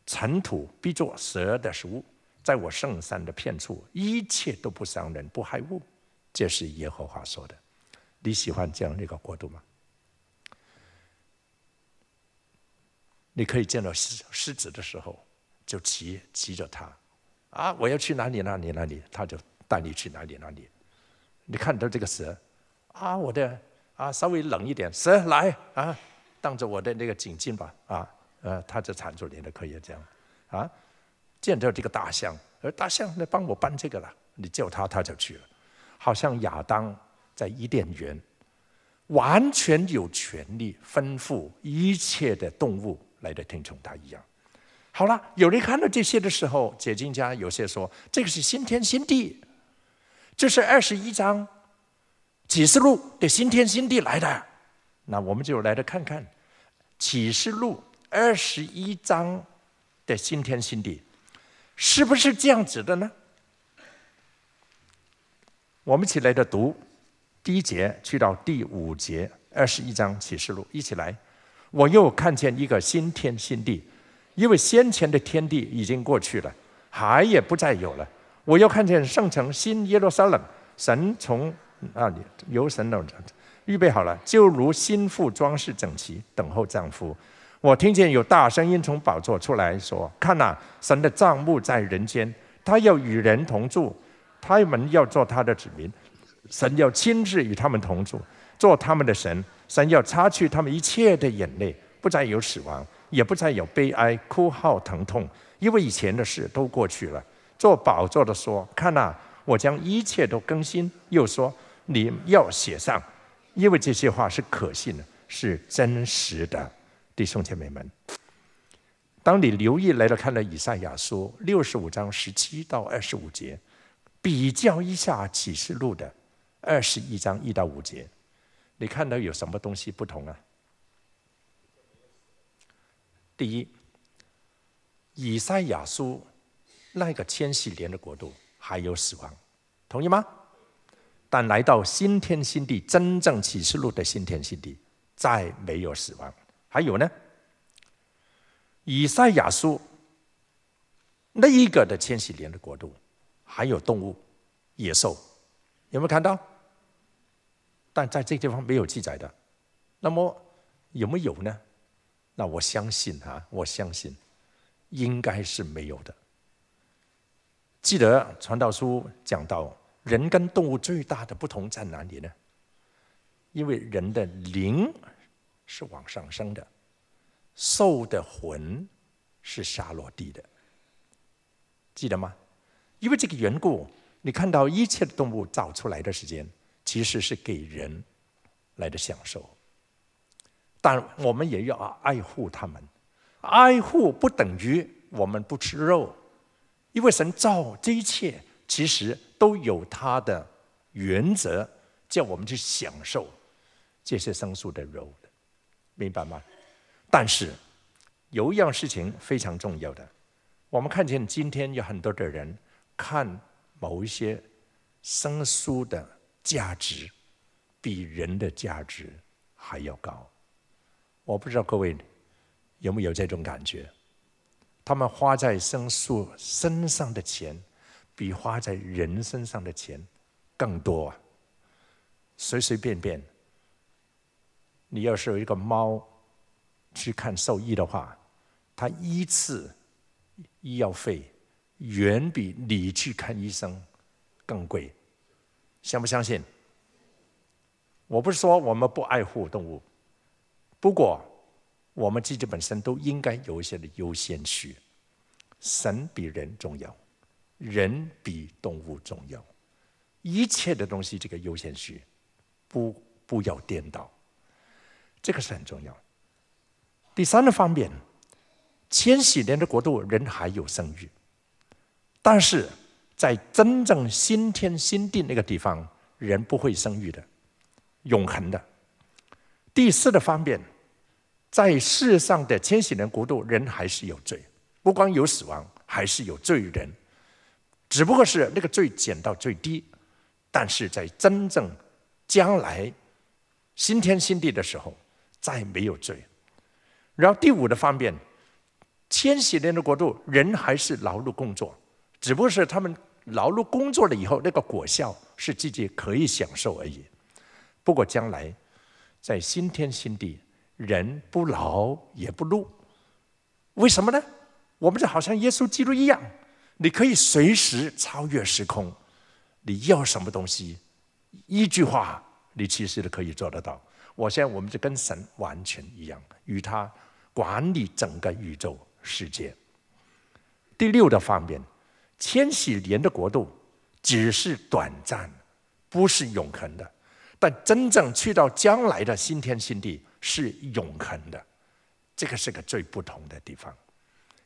尘土必作蛇的食物，在我圣山的片处，一切都不伤人，不害物。这是耶和华说的。你喜欢这样一个国度吗？你可以见到狮狮子的时候，就骑骑着它，啊，我要去哪里哪里哪里，它就带你去哪里哪里。你看到这个蛇，啊，我的啊，稍微冷一点，蛇来啊，当着我的那个颈颈吧，啊，呃，它就缠住你的，可以这样，啊，见到这个大象，大象来帮我搬这个了，你叫它，它就去了。好像亚当在伊甸园，完全有权利吩咐一切的动物。来的听从他一样。好了，有人看到这些的时候，解经家有些说这个是新天新地，这是二十一章启示录的新天新地来的。那我们就来的看看启示录二十一章的新天新地是不是这样子的呢？我们一起来的读，第一节去到第五节，二十一章启示录，一起来。我又看见一个新天新地，因为先前的天地已经过去了，海也不再有了。我又看见圣城新耶路撒冷，神从那里由神的预备好了，就如新妇装饰整齐，等候丈夫。我听见有大声音从宝座出来说：“看呐，神的帐幕在人间，他要与人同住，他们要做他的子民，神要亲自与他们同住，做他们的神。”三要擦去他们一切的眼泪，不再有死亡，也不再有悲哀、哭号、疼痛，因为以前的事都过去了。做宝座的说：“看呐，我将一切都更新。”又说：“你要写上，因为这些话是可信的，是真实的。”弟兄姐妹们，当你留意来了，看了以赛亚书六十五章十七到二十五节，比较一下启示录的二十一章一到五节。你看到有什么东西不同啊？第一，以赛亚书那个千禧年的国度还有死亡，同意吗？但来到新天新地，真正启示录的新天新地，再没有死亡。还有呢？以赛亚书那一个的千禧年的国度还有动物、野兽，有没有看到？但在这地方没有记载的，那么有没有呢？那我相信啊，我相信应该是没有的。记得《传道书》讲到，人跟动物最大的不同在哪里呢？因为人的灵是往上升的，兽的魂是下落地的，记得吗？因为这个缘故，你看到一切的动物找出来的时间。其实是给人来的享受，但我们也要爱护他们。爱护不等于我们不吃肉，因为神造这一切其实都有他的原则，叫我们去享受这些生疏的肉，明白吗？但是有一样事情非常重要的，我们看见今天有很多的人看某一些生疏的。价值比人的价值还要高，我不知道各位有没有这种感觉？他们花在牲畜身上的钱，比花在人身上的钱更多。啊！随随便便，你要是有一个猫去看兽医的话，它一次医药费远比你去看医生更贵。相不相信？我不是说我们不爱护动物，不过我们自己本身都应该有一些的优先序：神比人重要，人比动物重要，一切的东西这个优先序不不要颠倒，这个是很重要。第三个方面，千禧年的国度人还有生育，但是。在真正新天新地那个地方，人不会生育的，永恒的。第四的方面，在世上的千禧年国度，人还是有罪，不光有死亡，还是有罪人，只不过是那个罪减到最低。但是在真正将来新天新地的时候，再没有罪。然后第五的方面，千禧年的国度，人还是劳碌工作。只不过是他们劳碌工作了以后，那个果效是自己可以享受而已。不过将来在新天新地，人不劳也不碌，为什么呢？我们就好像耶稣基督一样，你可以随时超越时空，你要什么东西，一句话，你其实都可以做得到。我现在我们就跟神完全一样，与他管理整个宇宙世界。第六的方面。千禧年的国度只是短暂，不是永恒的。但真正去到将来的新天新地是永恒的，这个是个最不同的地方。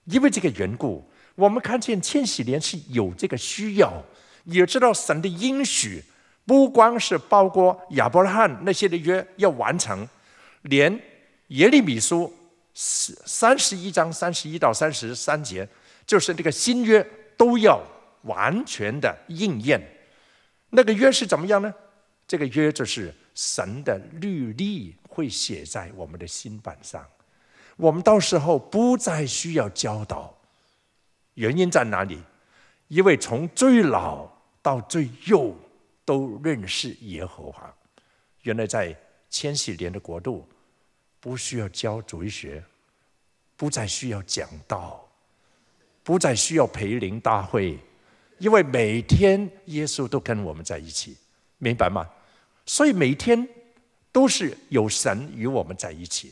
因为这个缘故，我们看见千禧年是有这个需要，也知道神的应许不光是包括亚伯拉罕那些的约要完成，连耶利米书三三十一章三十一到三十三节，就是那个新约。都要完全的应验，那个约是怎么样呢？这个约就是神的律例会写在我们的心板上，我们到时候不再需要教导。原因在哪里？因为从最老到最幼都认识耶和华。原来在千禧年的国度，不需要教主义学，不再需要讲道。不再需要培灵大会，因为每天耶稣都跟我们在一起，明白吗？所以每天都是有神与我们在一起。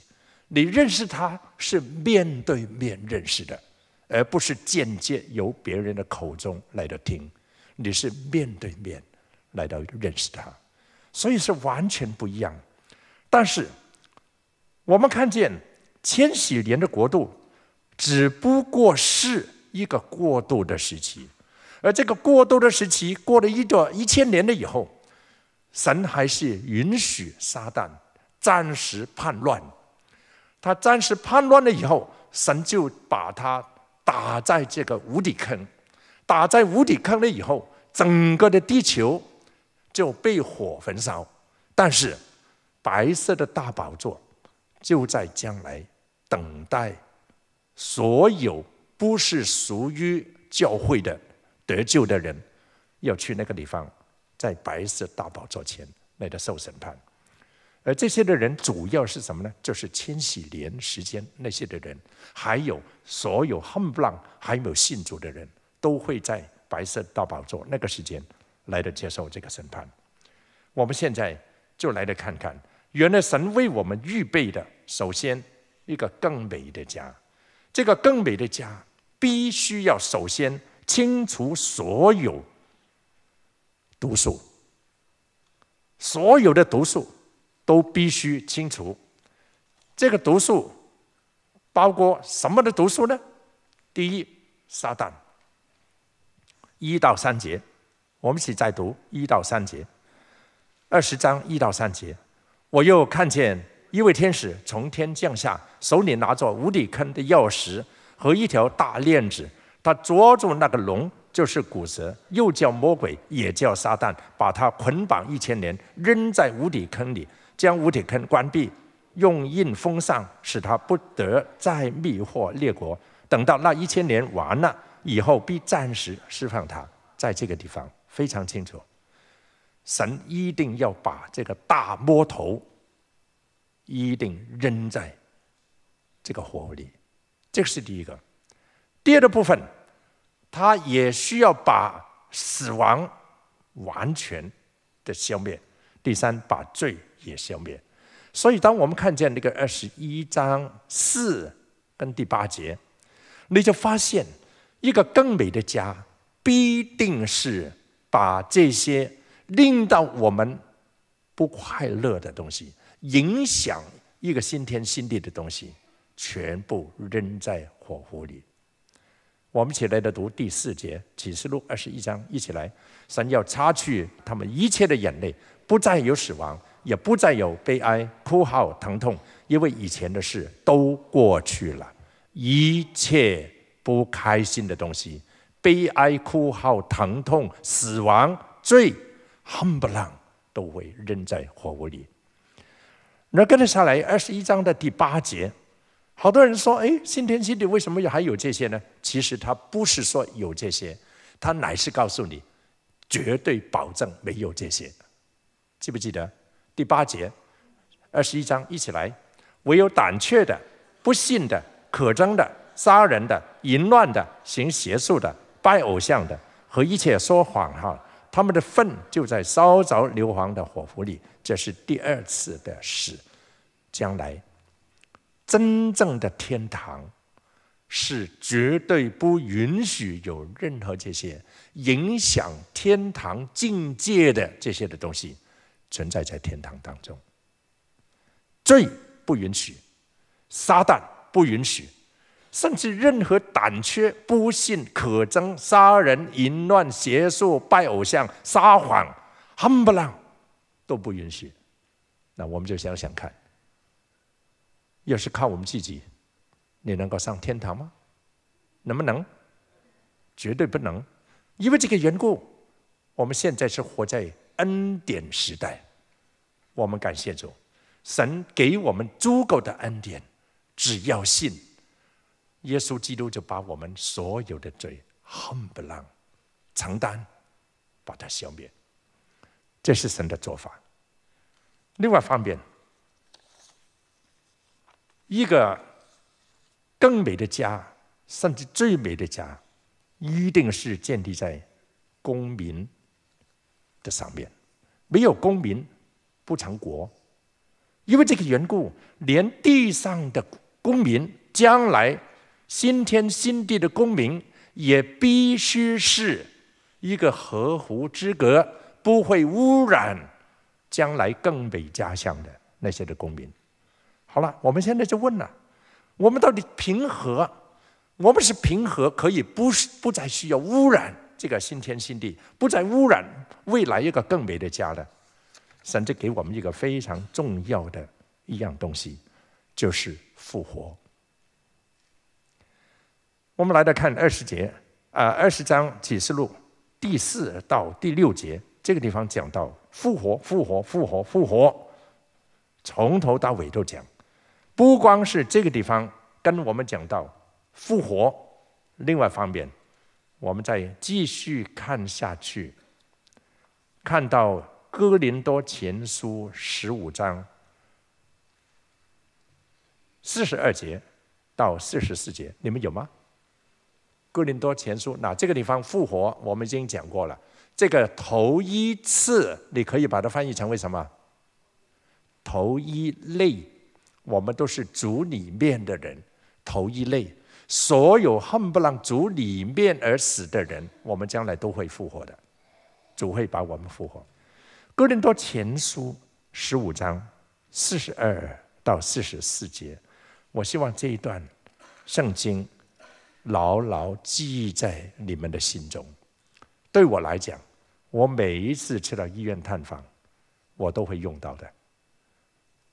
你认识他是面对面认识的，而不是间接由别人的口中来的听。你是面对面来到认识他，所以是完全不一样。但是我们看见千禧年的国度只不过是。一个过渡的时期，而这个过渡的时期过了一段一千年了以后，神还是允许撒旦暂时叛乱。他暂时叛乱了以后，神就把他打在这个无底坑，打在无底坑了以后，整个的地球就被火焚烧。但是，白色的大宝座就在将来等待所有。不是属于教会的得救的人，要去那个地方，在白色大宝座前来的受审判。而这些的人主要是什么呢？就是千禧年时间那些的人，还有所有恨不让还没有信主的人，都会在白色大宝座那个时间来的接受这个审判。我们现在就来的看看，原来神为我们预备的，首先一个更美的家，这个更美的家。必须要首先清除所有毒素，所有的毒素都必须清除。这个毒素包括什么的毒素呢？第一，撒旦一到三节，我们一起再读一到三节，二十章一到三节。我又看见一位天使从天降下，手里拿着无底坑的钥匙。和一条大链子，他捉住那个龙，就是古蛇，又叫魔鬼，也叫撒旦，把它捆绑一千年，扔在无底坑里，将无底坑关闭，用印封上，使他不得再迷惑列国。等到那一千年完了以后，必暂时释放他，在这个地方非常清楚，神一定要把这个大魔头，一定扔在这个火里。这是第一个，第二个部分，他也需要把死亡完全的消灭，第三把罪也消灭。所以，当我们看见那个二十一章四跟第八节，你就发现一个更美的家，必定是把这些令到我们不快乐的东西，影响一个新天新地的东西。全部扔在火炉里。我们一起来的读第四节启示录二十一章，一起来。神要擦去他们一切的眼泪，不再有死亡，也不再有悲哀、哭号、疼痛，因为以前的事都过去了。一切不开心的东西、悲哀、哭号、疼痛、死亡、罪、恨不冷，都会扔在火炉里。那跟着下来二十一章的第八节。好多人说：“哎，新天新地为什么有还有这些呢？”其实他不是说有这些，他乃是告诉你，绝对保证没有这些。记不记得第八节二十一章？一起来，唯有胆怯的、不信的、可憎的、杀人的、淫乱的、行邪术的、拜偶像的和一切说谎哈，他们的粪就在烧着硫磺的火壶里，这是第二次的死，将来。真正的天堂是绝对不允许有任何这些影响天堂境界的这些的东西存在在天堂当中。罪不允许，撒旦不允许，甚至任何胆怯、不信、可憎、杀人、淫乱、邪术、拜偶像、撒谎、恨不浪都不允许。那我们就想想看。要是靠我们自己，你能够上天堂吗？能不能？绝对不能。因为这个缘故，我们现在是活在恩典时代。我们感谢主，神给我们足够的恩典，只要信，耶稣基督就把我们所有的罪恨不让承担，把它消灭。这是神的做法。另外方面。一个更美的家，甚至最美的家，一定是建立在公民的上面。没有公民，不成国。因为这个缘故，连地上的公民，将来新天新地的公民，也必须是一个合湖之隔，不会污染将来更美家乡的那些的公民。好了，我们现在就问了，我们到底平和？我们是平和，可以不不再需要污染这个新天新地，不再污染未来一个更美的家了。神就给我们一个非常重要的一样东西，就是复活。我们来来看二十节啊，二十章启示录第四到第六节，这个地方讲到复活，复活，复活，复活，从头到尾都讲。不光是这个地方跟我们讲到复活，另外方面，我们再继续看下去，看到哥林多前书十五章四十二节到四十四节，你们有吗？哥林多前书那这个地方复活，我们已经讲过了。这个头一次，你可以把它翻译成为什么？头一类。我们都是主里面的人，头一类。所有恨不让主里面而死的人，我们将来都会复活的。主会把我们复活。哥林多前书十五章四十二到四十四节，我希望这一段圣经牢牢记忆在你们的心中。对我来讲，我每一次去到医院探访，我都会用到的。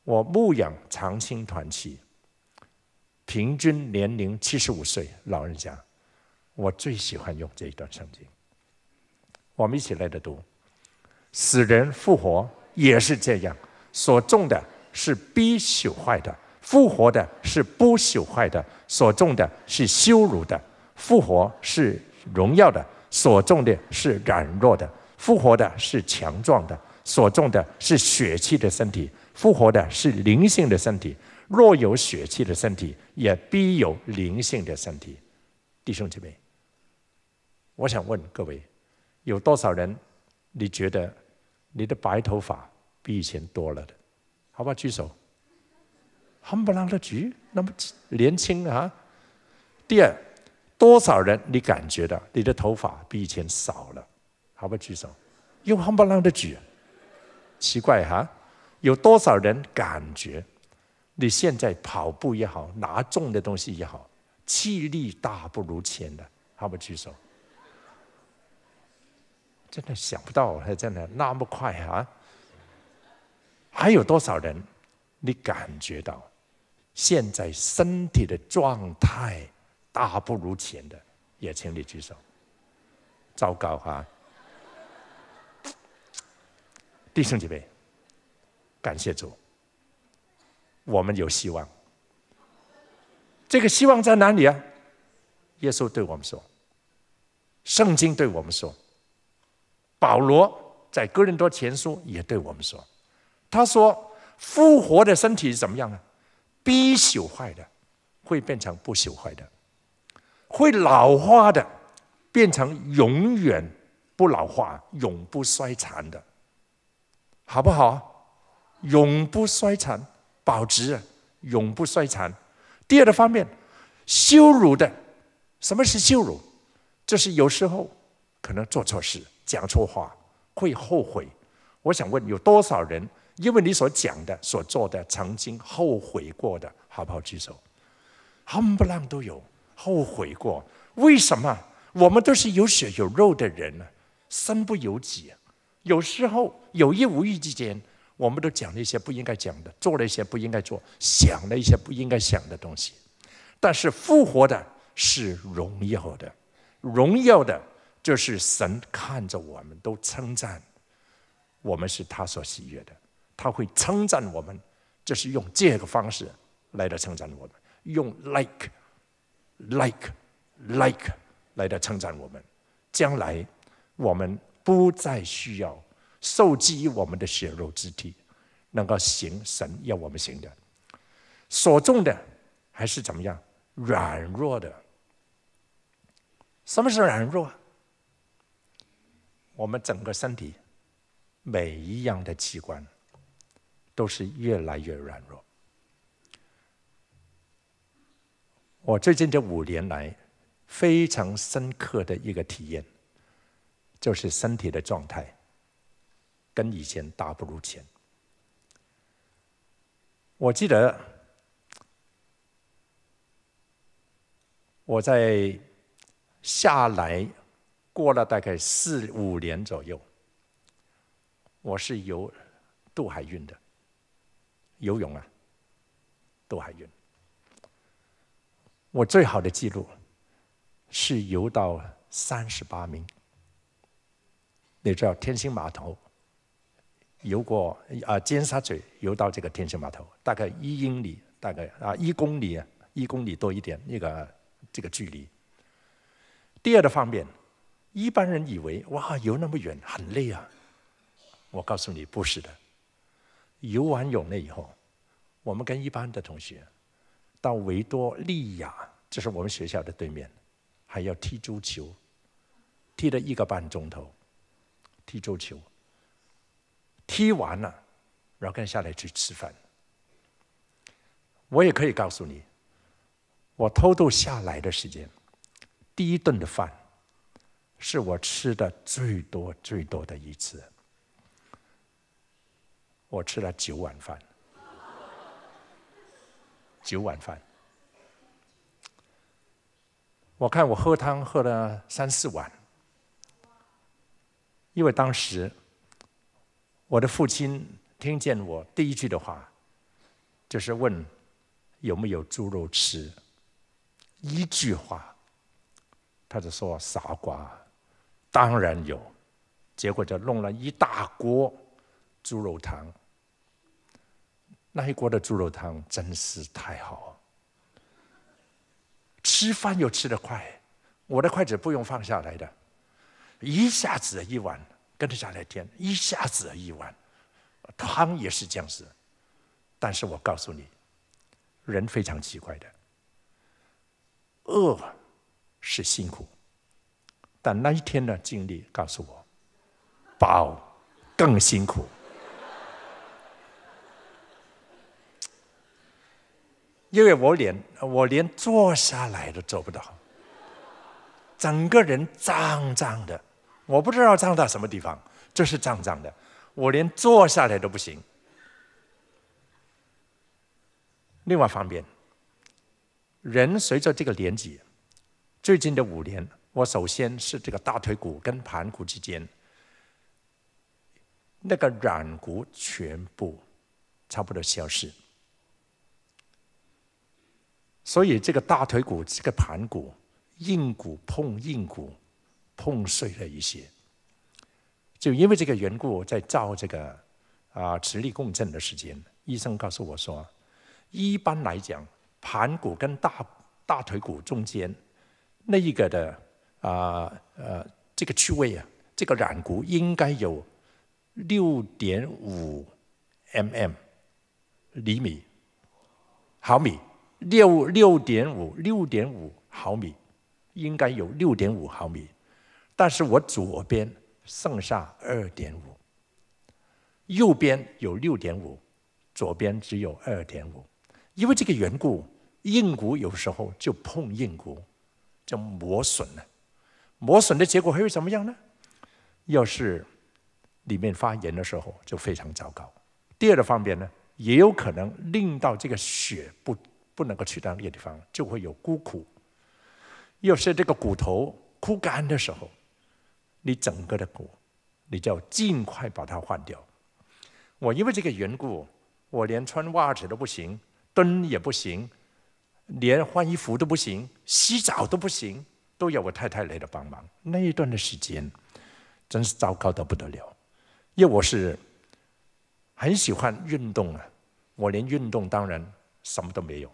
我牧养长青团契，平均年龄七十五岁，老人家。我最喜欢用这一段圣经，我们一起来的读：死人复活也是这样。所种的是必朽坏的，复活的是不朽坏的；所种的是羞辱的，复活是荣耀的；所种的是软弱的，复活的是强壮的；所种的是血气的身体。复活的是灵性的身体，若有血气的身体，也必有灵性的身体。弟兄姐妹，我想问各位，有多少人你觉得你的白头发比以前多了的？好吧，举手。还不啷的举？那么年轻啊！第二，多少人你感觉到你的头发比以前少了？好吧，举手。用还不啷的举？奇怪哈！有多少人感觉你现在跑步也好，拿重的东西也好，气力大不如前的？好，不举手。真的想不到他真的那么快啊！还有多少人，你感觉到现在身体的状态大不如前的？也请你举手。糟糕哈！弟兄几位。感谢主，我们有希望。这个希望在哪里啊？耶稣对我们说，圣经对我们说，保罗在哥林多前书也对我们说，他说复活的身体是怎么样啊？必朽坏的，会变成不朽坏的，会老化的，变成永远不老化、永不衰残的，好不好？永不衰残，保值啊！永不衰残。第二个方面，羞辱的，什么是羞辱？就是有时候可能做错事、讲错话，会后悔。我想问，有多少人因为你所讲的、所做的，曾经后悔过的好不好？举手，很不浪都有后悔过。为什么？我们都是有血有肉的人啊，身不由己。有时候有意无意之间。我们都讲了一些不应该讲的，做了一些不应该做，想了一些不应该想的东西。但是复活的是荣耀的，荣耀的，就是神看着我们都称赞，我们是他所喜悦的，他会称赞我们，就是用这个方式来的称赞我们，用 like，like，like 来的称赞我们。将来我们不再需要。受制于我们的血肉之体，能够行神要我们行的，所中的还是怎么样软弱的？什么是软弱？我们整个身体每一样的器官都是越来越软弱。我最近这五年来非常深刻的一个体验，就是身体的状态。跟以前大不如前。我记得我在下来过了大概四五年左右，我是游渡海运的游泳啊，渡海运。我最好的记录是游到三十八名，知道天星码头。游过啊尖沙咀，游到这个天星码头，大概一英里，大概啊一公里，一公里多一点，那个这个距离。第二个方面，一般人以为哇游那么远很累啊，我告诉你不是的，游完泳了以后，我们跟一般的同学到维多利亚，这是我们学校的对面，还要踢足球，踢了一个半钟头，踢足球。踢完了，然后跟下来去吃饭。我也可以告诉你，我偷渡下来的时间，第一顿的饭是我吃的最多最多的一次，我吃了九碗饭，九碗饭。我看我喝汤喝了三四碗，因为当时。我的父亲听见我第一句的话，就是问有没有猪肉吃。一句话，他就说：“傻瓜，当然有。”结果就弄了一大锅猪肉汤。那一锅的猪肉汤真是太好，吃饭又吃得快，我的筷子不用放下来的，一下子一碗。端得下来，天，一下子一碗汤也是这样子。但是我告诉你，人非常奇怪的，饿是辛苦，但那一天的经历告诉我，饱更辛苦。因为我连我连坐下来都做不到，整个人胀胀的。我不知道胀到什么地方，就是胀胀的，我连坐下来都不行。另外方面，人随着这个年纪，最近的五年，我首先是这个大腿骨跟盘骨之间，那个软骨全部差不多消失，所以这个大腿骨这个盘骨硬骨碰硬骨。碰碎了一些，就因为这个缘故，在照这个啊磁力共振的时间，医生告诉我说，一般来讲，盘骨跟大大腿骨中间那一个的啊呃这个区位啊，这个软骨应该有六点五 mm 厘米毫米六六点五六点五毫米，应该有六点五毫米。但是我左边剩下二点五，右边有六点五，左边只有二点五，因为这个缘故，硬骨有时候就碰硬骨，就磨损了。磨损的结果会怎么样呢？要是里面发炎的时候就非常糟糕。第二个方面呢，也有可能令到这个血不不能够去到那个地方，就会有骨苦。要是这个骨头枯干的时候，你整个的骨，你就要尽快把它换掉。我因为这个缘故，我连穿袜子都不行，蹲也不行，连换衣服都不行，洗澡都不行，都要我太太来的帮忙。那一段的时间，真是糟糕的不得了。因为我是很喜欢运动啊，我连运动当然什么都没有。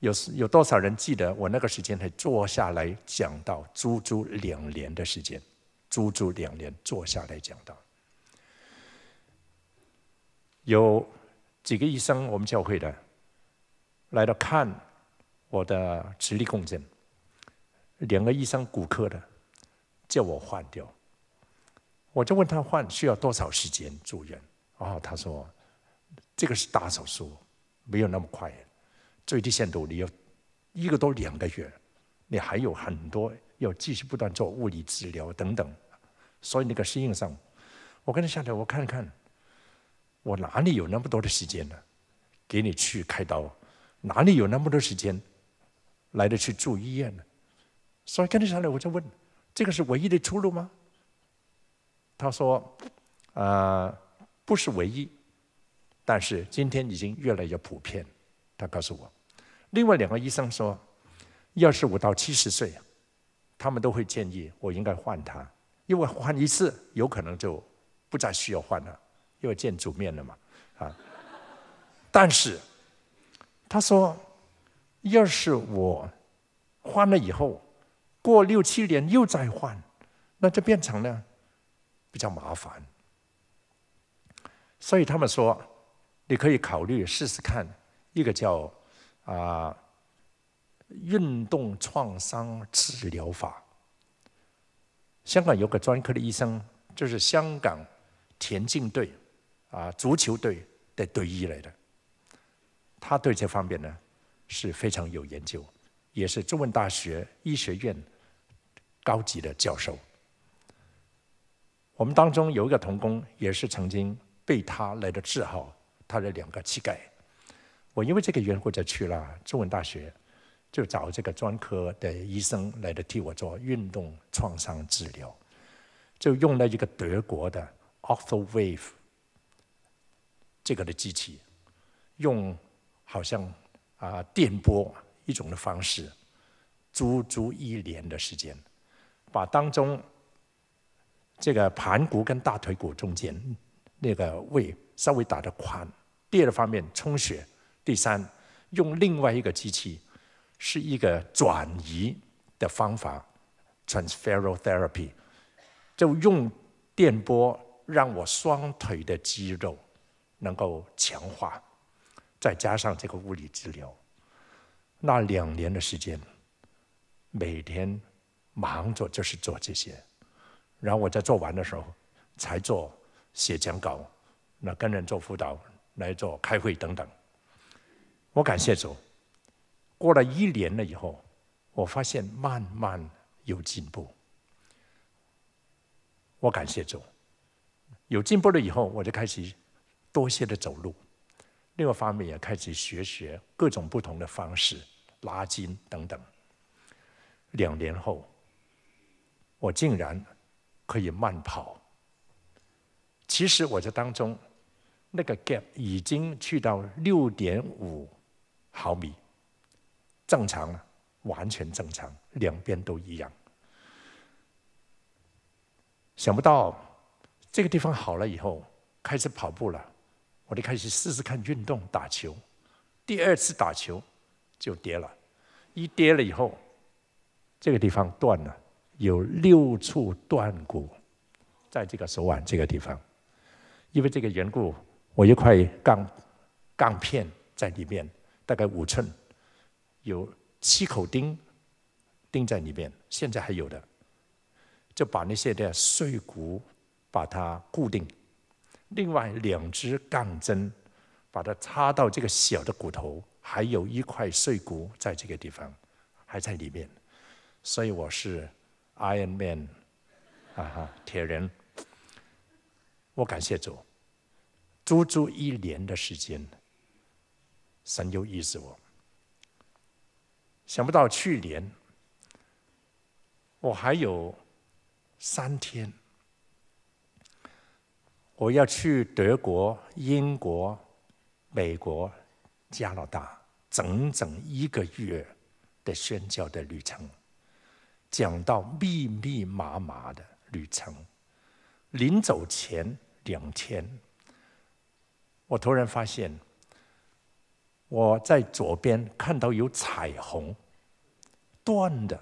有有多少人记得我那个时间，还坐下来讲到足足两年的时间？足足两年，坐下来讲道，有几个医生，我们教会的，来了看我的磁力共振，两个医生骨科的，叫我换掉，我就问他换需要多少时间住院？啊，他说这个是大手术，没有那么快，最低限度你要一个多两个月，你还有很多。要继续不断做物理治疗等等，所以那个适应上，我跟着下来我看看，我哪里有那么多的时间呢？给你去开刀，哪里有那么多时间来得去住医院呢？所以跟着下来我就问：这个是唯一的出路吗？他说：啊，不是唯一，但是今天已经越来越普遍。他告诉我，另外两个医生说，要是五到七十岁。他们都会建议我应该换它，因为换一次有可能就不再需要换了，因为见主面了嘛，啊。但是他说，要是我换了以后，过六七年又再换，那就变成了比较麻烦。所以他们说，你可以考虑试试看，一个叫啊。运动创伤治疗法。香港有个专科的医生，就是香港田径队、啊足球队的队医来的。他对这方面呢是非常有研究，也是中文大学医学院高级的教授。我们当中有一个童工，也是曾经被他来的治好他的两个膝盖。我因为这个缘故，就去了中文大学。就找这个专科的医生来的替我做运动创伤治疗，就用了一个德国的 Ortho Wave 这个的机器，用好像啊电波一种的方式，足足一年的时间，把当中这个盘骨跟大腿骨中间那个胃稍微打得宽。第二方面充血，第三用另外一个机器。是一个转移的方法，transferral therapy，就用电波让我双腿的肌肉能够强化，再加上这个物理治疗，那两年的时间，每天忙着就是做这些，然后我在做完的时候，才做写讲稿，那跟人做辅导、来做开会等等，我感谢主。过了一年了以后，我发现慢慢有进步。我感谢主，有进步了以后，我就开始多些的走路。另外方面也开始学学各种不同的方式拉筋等等。两年后，我竟然可以慢跑。其实我在当中那个 gap 已经去到六点五毫米。正常了，完全正常，两边都一样。想不到这个地方好了以后，开始跑步了，我就开始试试看运动、打球。第二次打球就跌了，一跌了以后，这个地方断了，有六处断骨，在这个手腕这个地方。因为这个缘故，我一块钢钢片在里面，大概五寸。有七口钉钉在里面，现在还有的，就把那些的碎骨把它固定，另外两支钢针把它插到这个小的骨头，还有一块碎骨在这个地方还在里面，所以我是 Iron Man，啊哈，铁人，我感谢主，足足一年的时间，神有医治我。想不到去年，我还有三天，我要去德国、英国、美国、加拿大，整整一个月的宣教的旅程，讲到密密麻麻的旅程。临走前两天，我突然发现。我在左边看到有彩虹断的，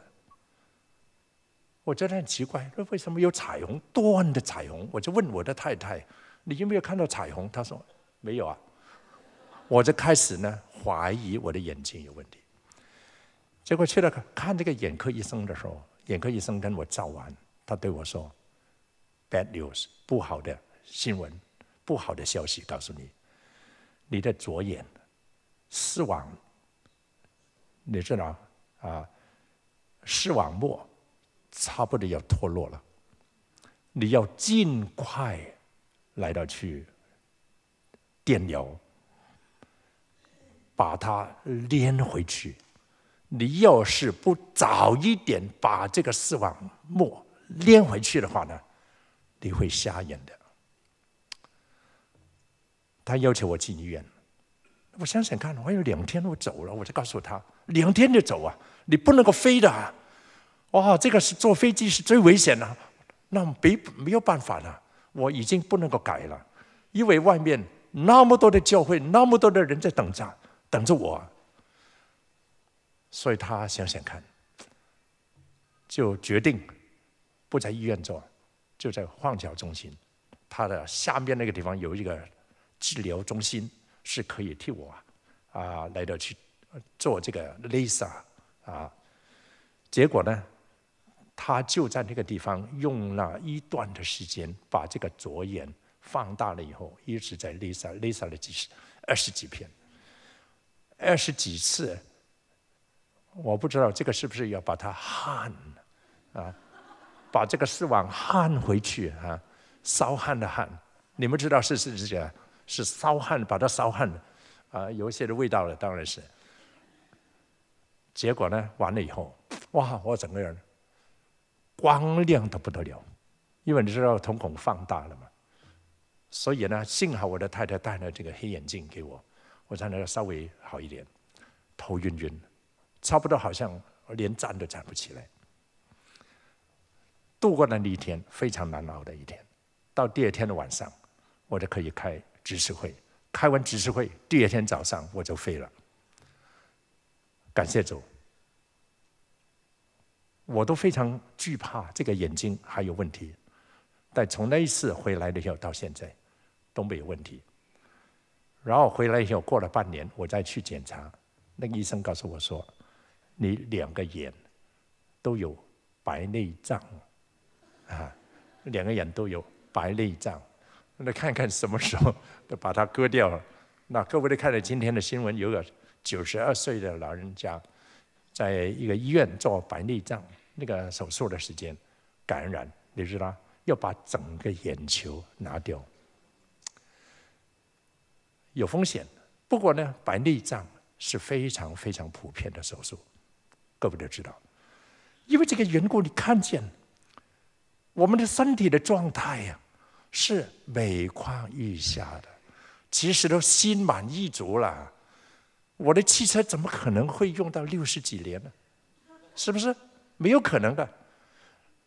我觉得很奇怪，那为什么有彩虹断的彩虹？我就问我的太太：“你有没有看到彩虹？”她说：“没有啊。”我就开始呢怀疑我的眼睛有问题。结果去了看这个眼科医生的时候，眼科医生跟我照完，他对我说：“Bad news，不好的新闻，不好的消息，告诉你，你的左眼。”视网，你知道啊？视网膜差不多要脱落了，你要尽快来到去电疗，把它粘回去。你要是不早一点把这个视网膜粘回去的话呢，你会瞎眼的。他要求我进医院。我想想看，我有两天我走了，我就告诉他两天就走啊，你不能够飞的，啊。哇，这个是坐飞机是最危险的，那没没有办法了，我已经不能够改了，因为外面那么多的教会，那么多的人在等着等着我，所以他想想看，就决定不在医院做，就在晃脚中心，他的下面那个地方有一个治疗中心。是可以替我啊，来的去做这个 LASER 啊，结果呢，他就在那个地方用了一段的时间，把这个左眼放大了以后，一直在 LASER，LASER 几十、二十几片，二十几次，我不知道这个是不是要把它焊，啊，把这个视网焊回去啊，烧焊的焊，你们知道是是是这样？是烧焊，把它烧焊的，啊，有一些的味道了，当然是。结果呢，完了以后，哇，我整个人光亮的不得了，因为你知道瞳孔放大了嘛，所以呢，幸好我的太太戴了这个黑眼镜给我，我才能稍微好一点。头晕晕，差不多好像连站都站不起来。度过了那一天，非常难熬的一天。到第二天的晚上，我就可以开。指示会开完指示会，第二天早上我就废了。感谢主，我都非常惧怕这个眼睛还有问题。但从那一次回来的以后到现在，都没有问题。然后回来以后过了半年，我再去检查，那个医生告诉我说，你两个眼都有白内障，啊，两个眼都有白内障。那看看什么时候都把它割掉了。那各位都看了今天的新闻，有个九十二岁的老人家，在一个医院做白内障那个手术的时间感染，你知道，要把整个眼球拿掉，有风险。不过呢，白内障是非常非常普遍的手术，各位都知道。因为这个缘故，你看见我们的身体的状态呀。是每况愈下的，其实都心满意足了。我的汽车怎么可能会用到六十几年呢？是不是没有可能的？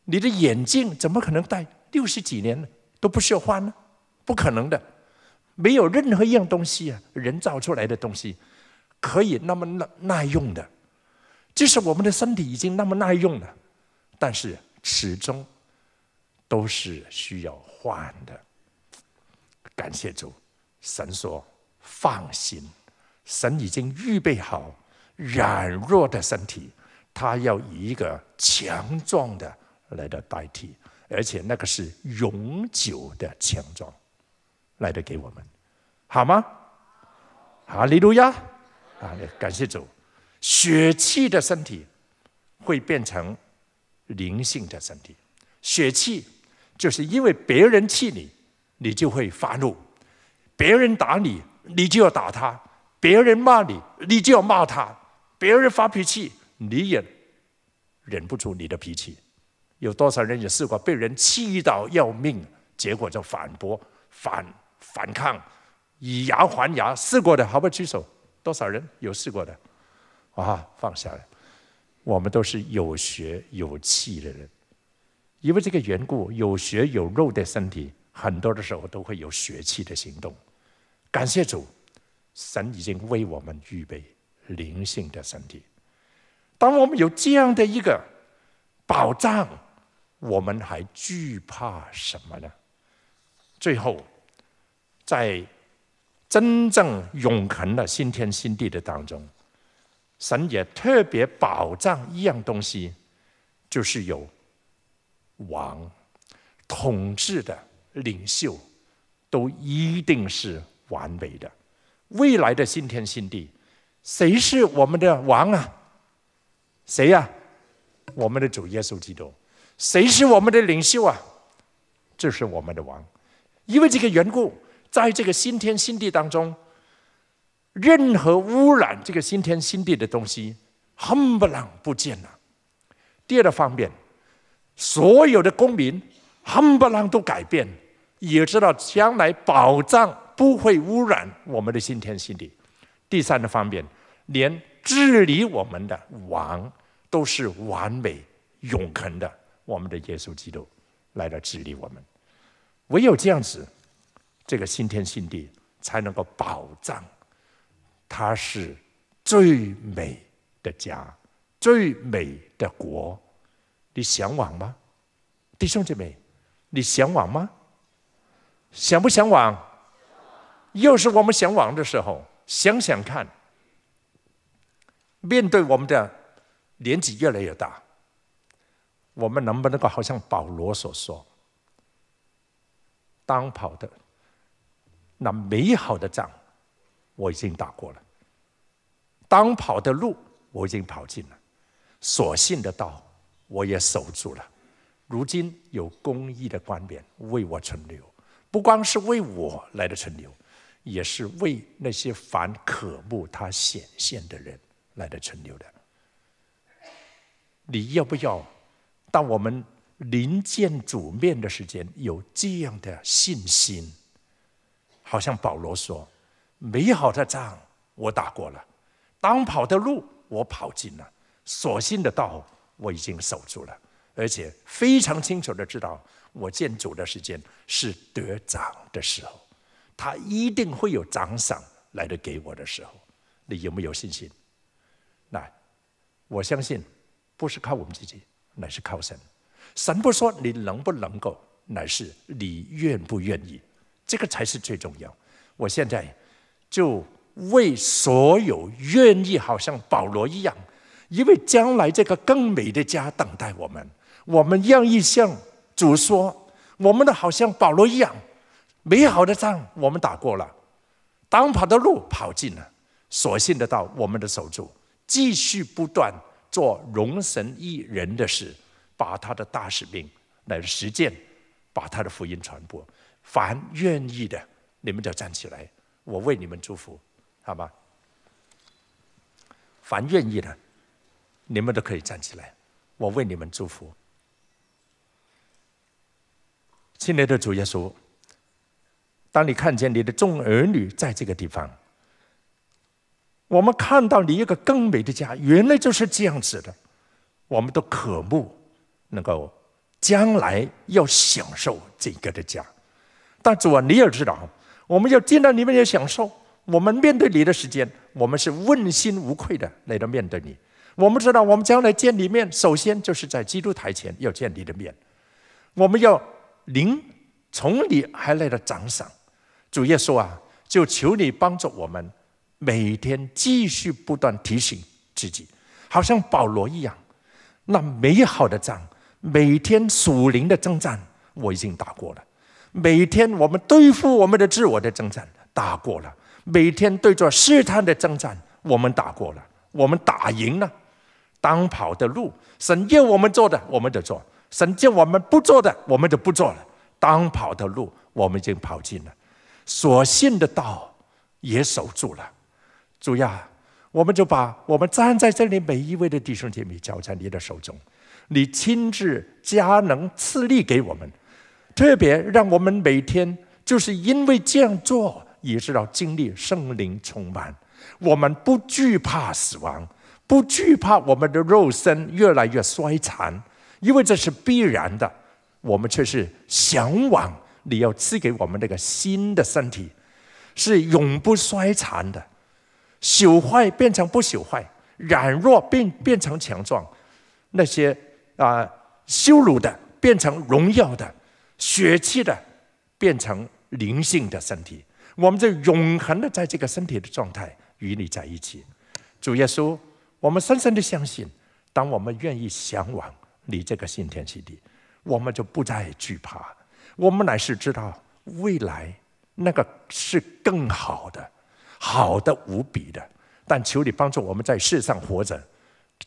你的眼镜怎么可能戴六十几年呢？都不需要换呢？不可能的。没有任何一样东西啊，人造出来的东西可以那么耐耐用的。即使我们的身体已经那么耐用了，但是始终都是需要。换的，感谢主，神说放心，神已经预备好软弱的身体，他要以一个强壮的来的代替，而且那个是永久的强壮，来的给我们，好吗？好，李如亚，啊，感谢主，血气的身体会变成灵性的身体，血气。就是因为别人气你，你就会发怒；别人打你，你就要打他；别人骂你，你就要骂他；别人发脾气，你也忍不住你的脾气。有多少人也试过被人气到要命，结果就反驳、反反抗、以牙还牙？试过的，好不好？举手，多少人有试过的？啊，放下来。我们都是有学有气的人。因为这个缘故，有血有肉的身体，很多的时候都会有血气的行动。感谢主，神已经为我们预备灵性的身体。当我们有这样的一个保障，我们还惧怕什么呢？最后，在真正永恒的新天新地的当中，神也特别保障一样东西，就是有。王，统治的领袖，都一定是完美的。未来的新天新地，谁是我们的王啊？谁呀？我们的主耶稣基督。谁是我们的领袖啊？就是我们的王。因为这个缘故，在这个新天新地当中，任何污染这个新天新地的东西，恨不能不见了。第二个方面。所有的公民恨不能都改变，也知道将来保障不会污染我们的新天新地。第三个方面，连治理我们的王都是完美永恒的，我们的耶稣基督来了治理我们。唯有这样子，这个新天新地才能够保障，它是最美的家，最美的国。你向往吗，弟兄姐妹？你向往吗？想不向往？又是我们向往的时候，想想看。面对我们的年纪越来越大，我们能不能够好像保罗所说：“当跑的那美好的仗，我已经打过了；当跑的路，我已经跑尽了；所信的道。”我也守住了，如今有公益的观点为我存留，不光是为我来的存留，也是为那些凡渴慕他显现的人来的存留的。你要不要？当我们临见主面的时间，有这样的信心，好像保罗说：“美好的仗我打过了，当跑的路我跑尽了，所信的道。”我已经守住了，而且非常清楚的知道，我见主的时间是得奖的时候，他一定会有奖赏来的给我的时候。你有没有信心？那我相信不是靠我们自己，乃是靠神。神不说你能不能够，乃是你愿不愿意，这个才是最重要。我现在就为所有愿意，好像保罗一样。因为将来这个更美的家等待我们，我们愿意向主说：“我们的好像保罗一样，美好的仗我们打过了，当跑的路跑尽了，所幸的道我们的守住，继续不断做荣神一人的事，把他的大使命来实践，把他的福音传播。凡愿意的，你们就站起来，我为你们祝福，好吧？凡愿意的。”你们都可以站起来，我为你们祝福。亲爱的主耶稣，当你看见你的众儿女在这个地方，我们看到你一个更美的家，原来就是这样子的。我们都渴慕能够将来要享受这个的家。但主啊，你也知道，我们要见到你们要享受，我们面对你的时间，我们是问心无愧的来到面对你。我们知道，我们将来见你面，首先就是在基督台前要见你的面。我们要临从你而来的奖赏。主耶稣啊，就求你帮助我们，每天继续不断提醒自己，好像保罗一样，那美好的仗，每天属灵的征战我已经打过了。每天我们对付我们的自我的征战打过了，每天对着试探的征战我们打过了，我们打赢了。当跑的路，神叫我们做的，我们得做；神叫我们不做的，我们就不做了。当跑的路，我们已经跑尽了，所信的道也守住了。主呀，我们就把我们站在这里每一位的弟兄姐妹交在你的手中，你亲自加能赐力给我们，特别让我们每天就是因为这样做，也知道经历圣灵充满，我们不惧怕死亡。不惧怕我们的肉身越来越衰残，因为这是必然的。我们却是向往你要赐给我们那个新的身体，是永不衰残的，朽坏变成不朽坏，软弱变变成强壮，那些啊羞辱的变成荣耀的，血气的变成灵性的身体。我们就永恒的在这个身体的状态与你在一起，主耶稣。我们深深的相信，当我们愿意向往你这个新天新地，我们就不再惧怕。我们乃是知道未来那个是更好的，好的无比的。但求你帮助我们在世上活着，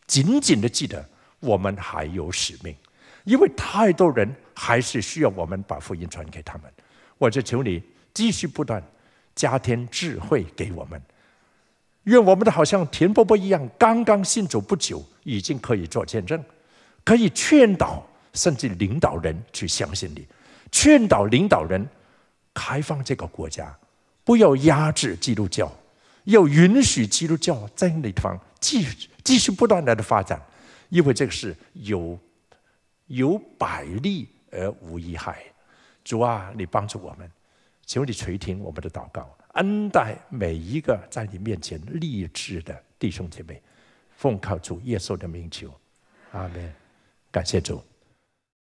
紧紧的记得我们还有使命，因为太多人还是需要我们把福音传给他们。我就求你继续不断加添智慧给我们。愿我们的好像田伯伯一样，刚刚信主不久，已经可以做见证，可以劝导，甚至领导人去相信你，劝导领导人开放这个国家，不要压制基督教，要允许基督教在那地方继继续不断来的发展，因为这个是有有百利而无一害。主啊，你帮助我们，请你垂听我们的祷告。恩待每一个在你面前立志的弟兄姐妹，奉靠主耶稣的名求，阿门，感谢主。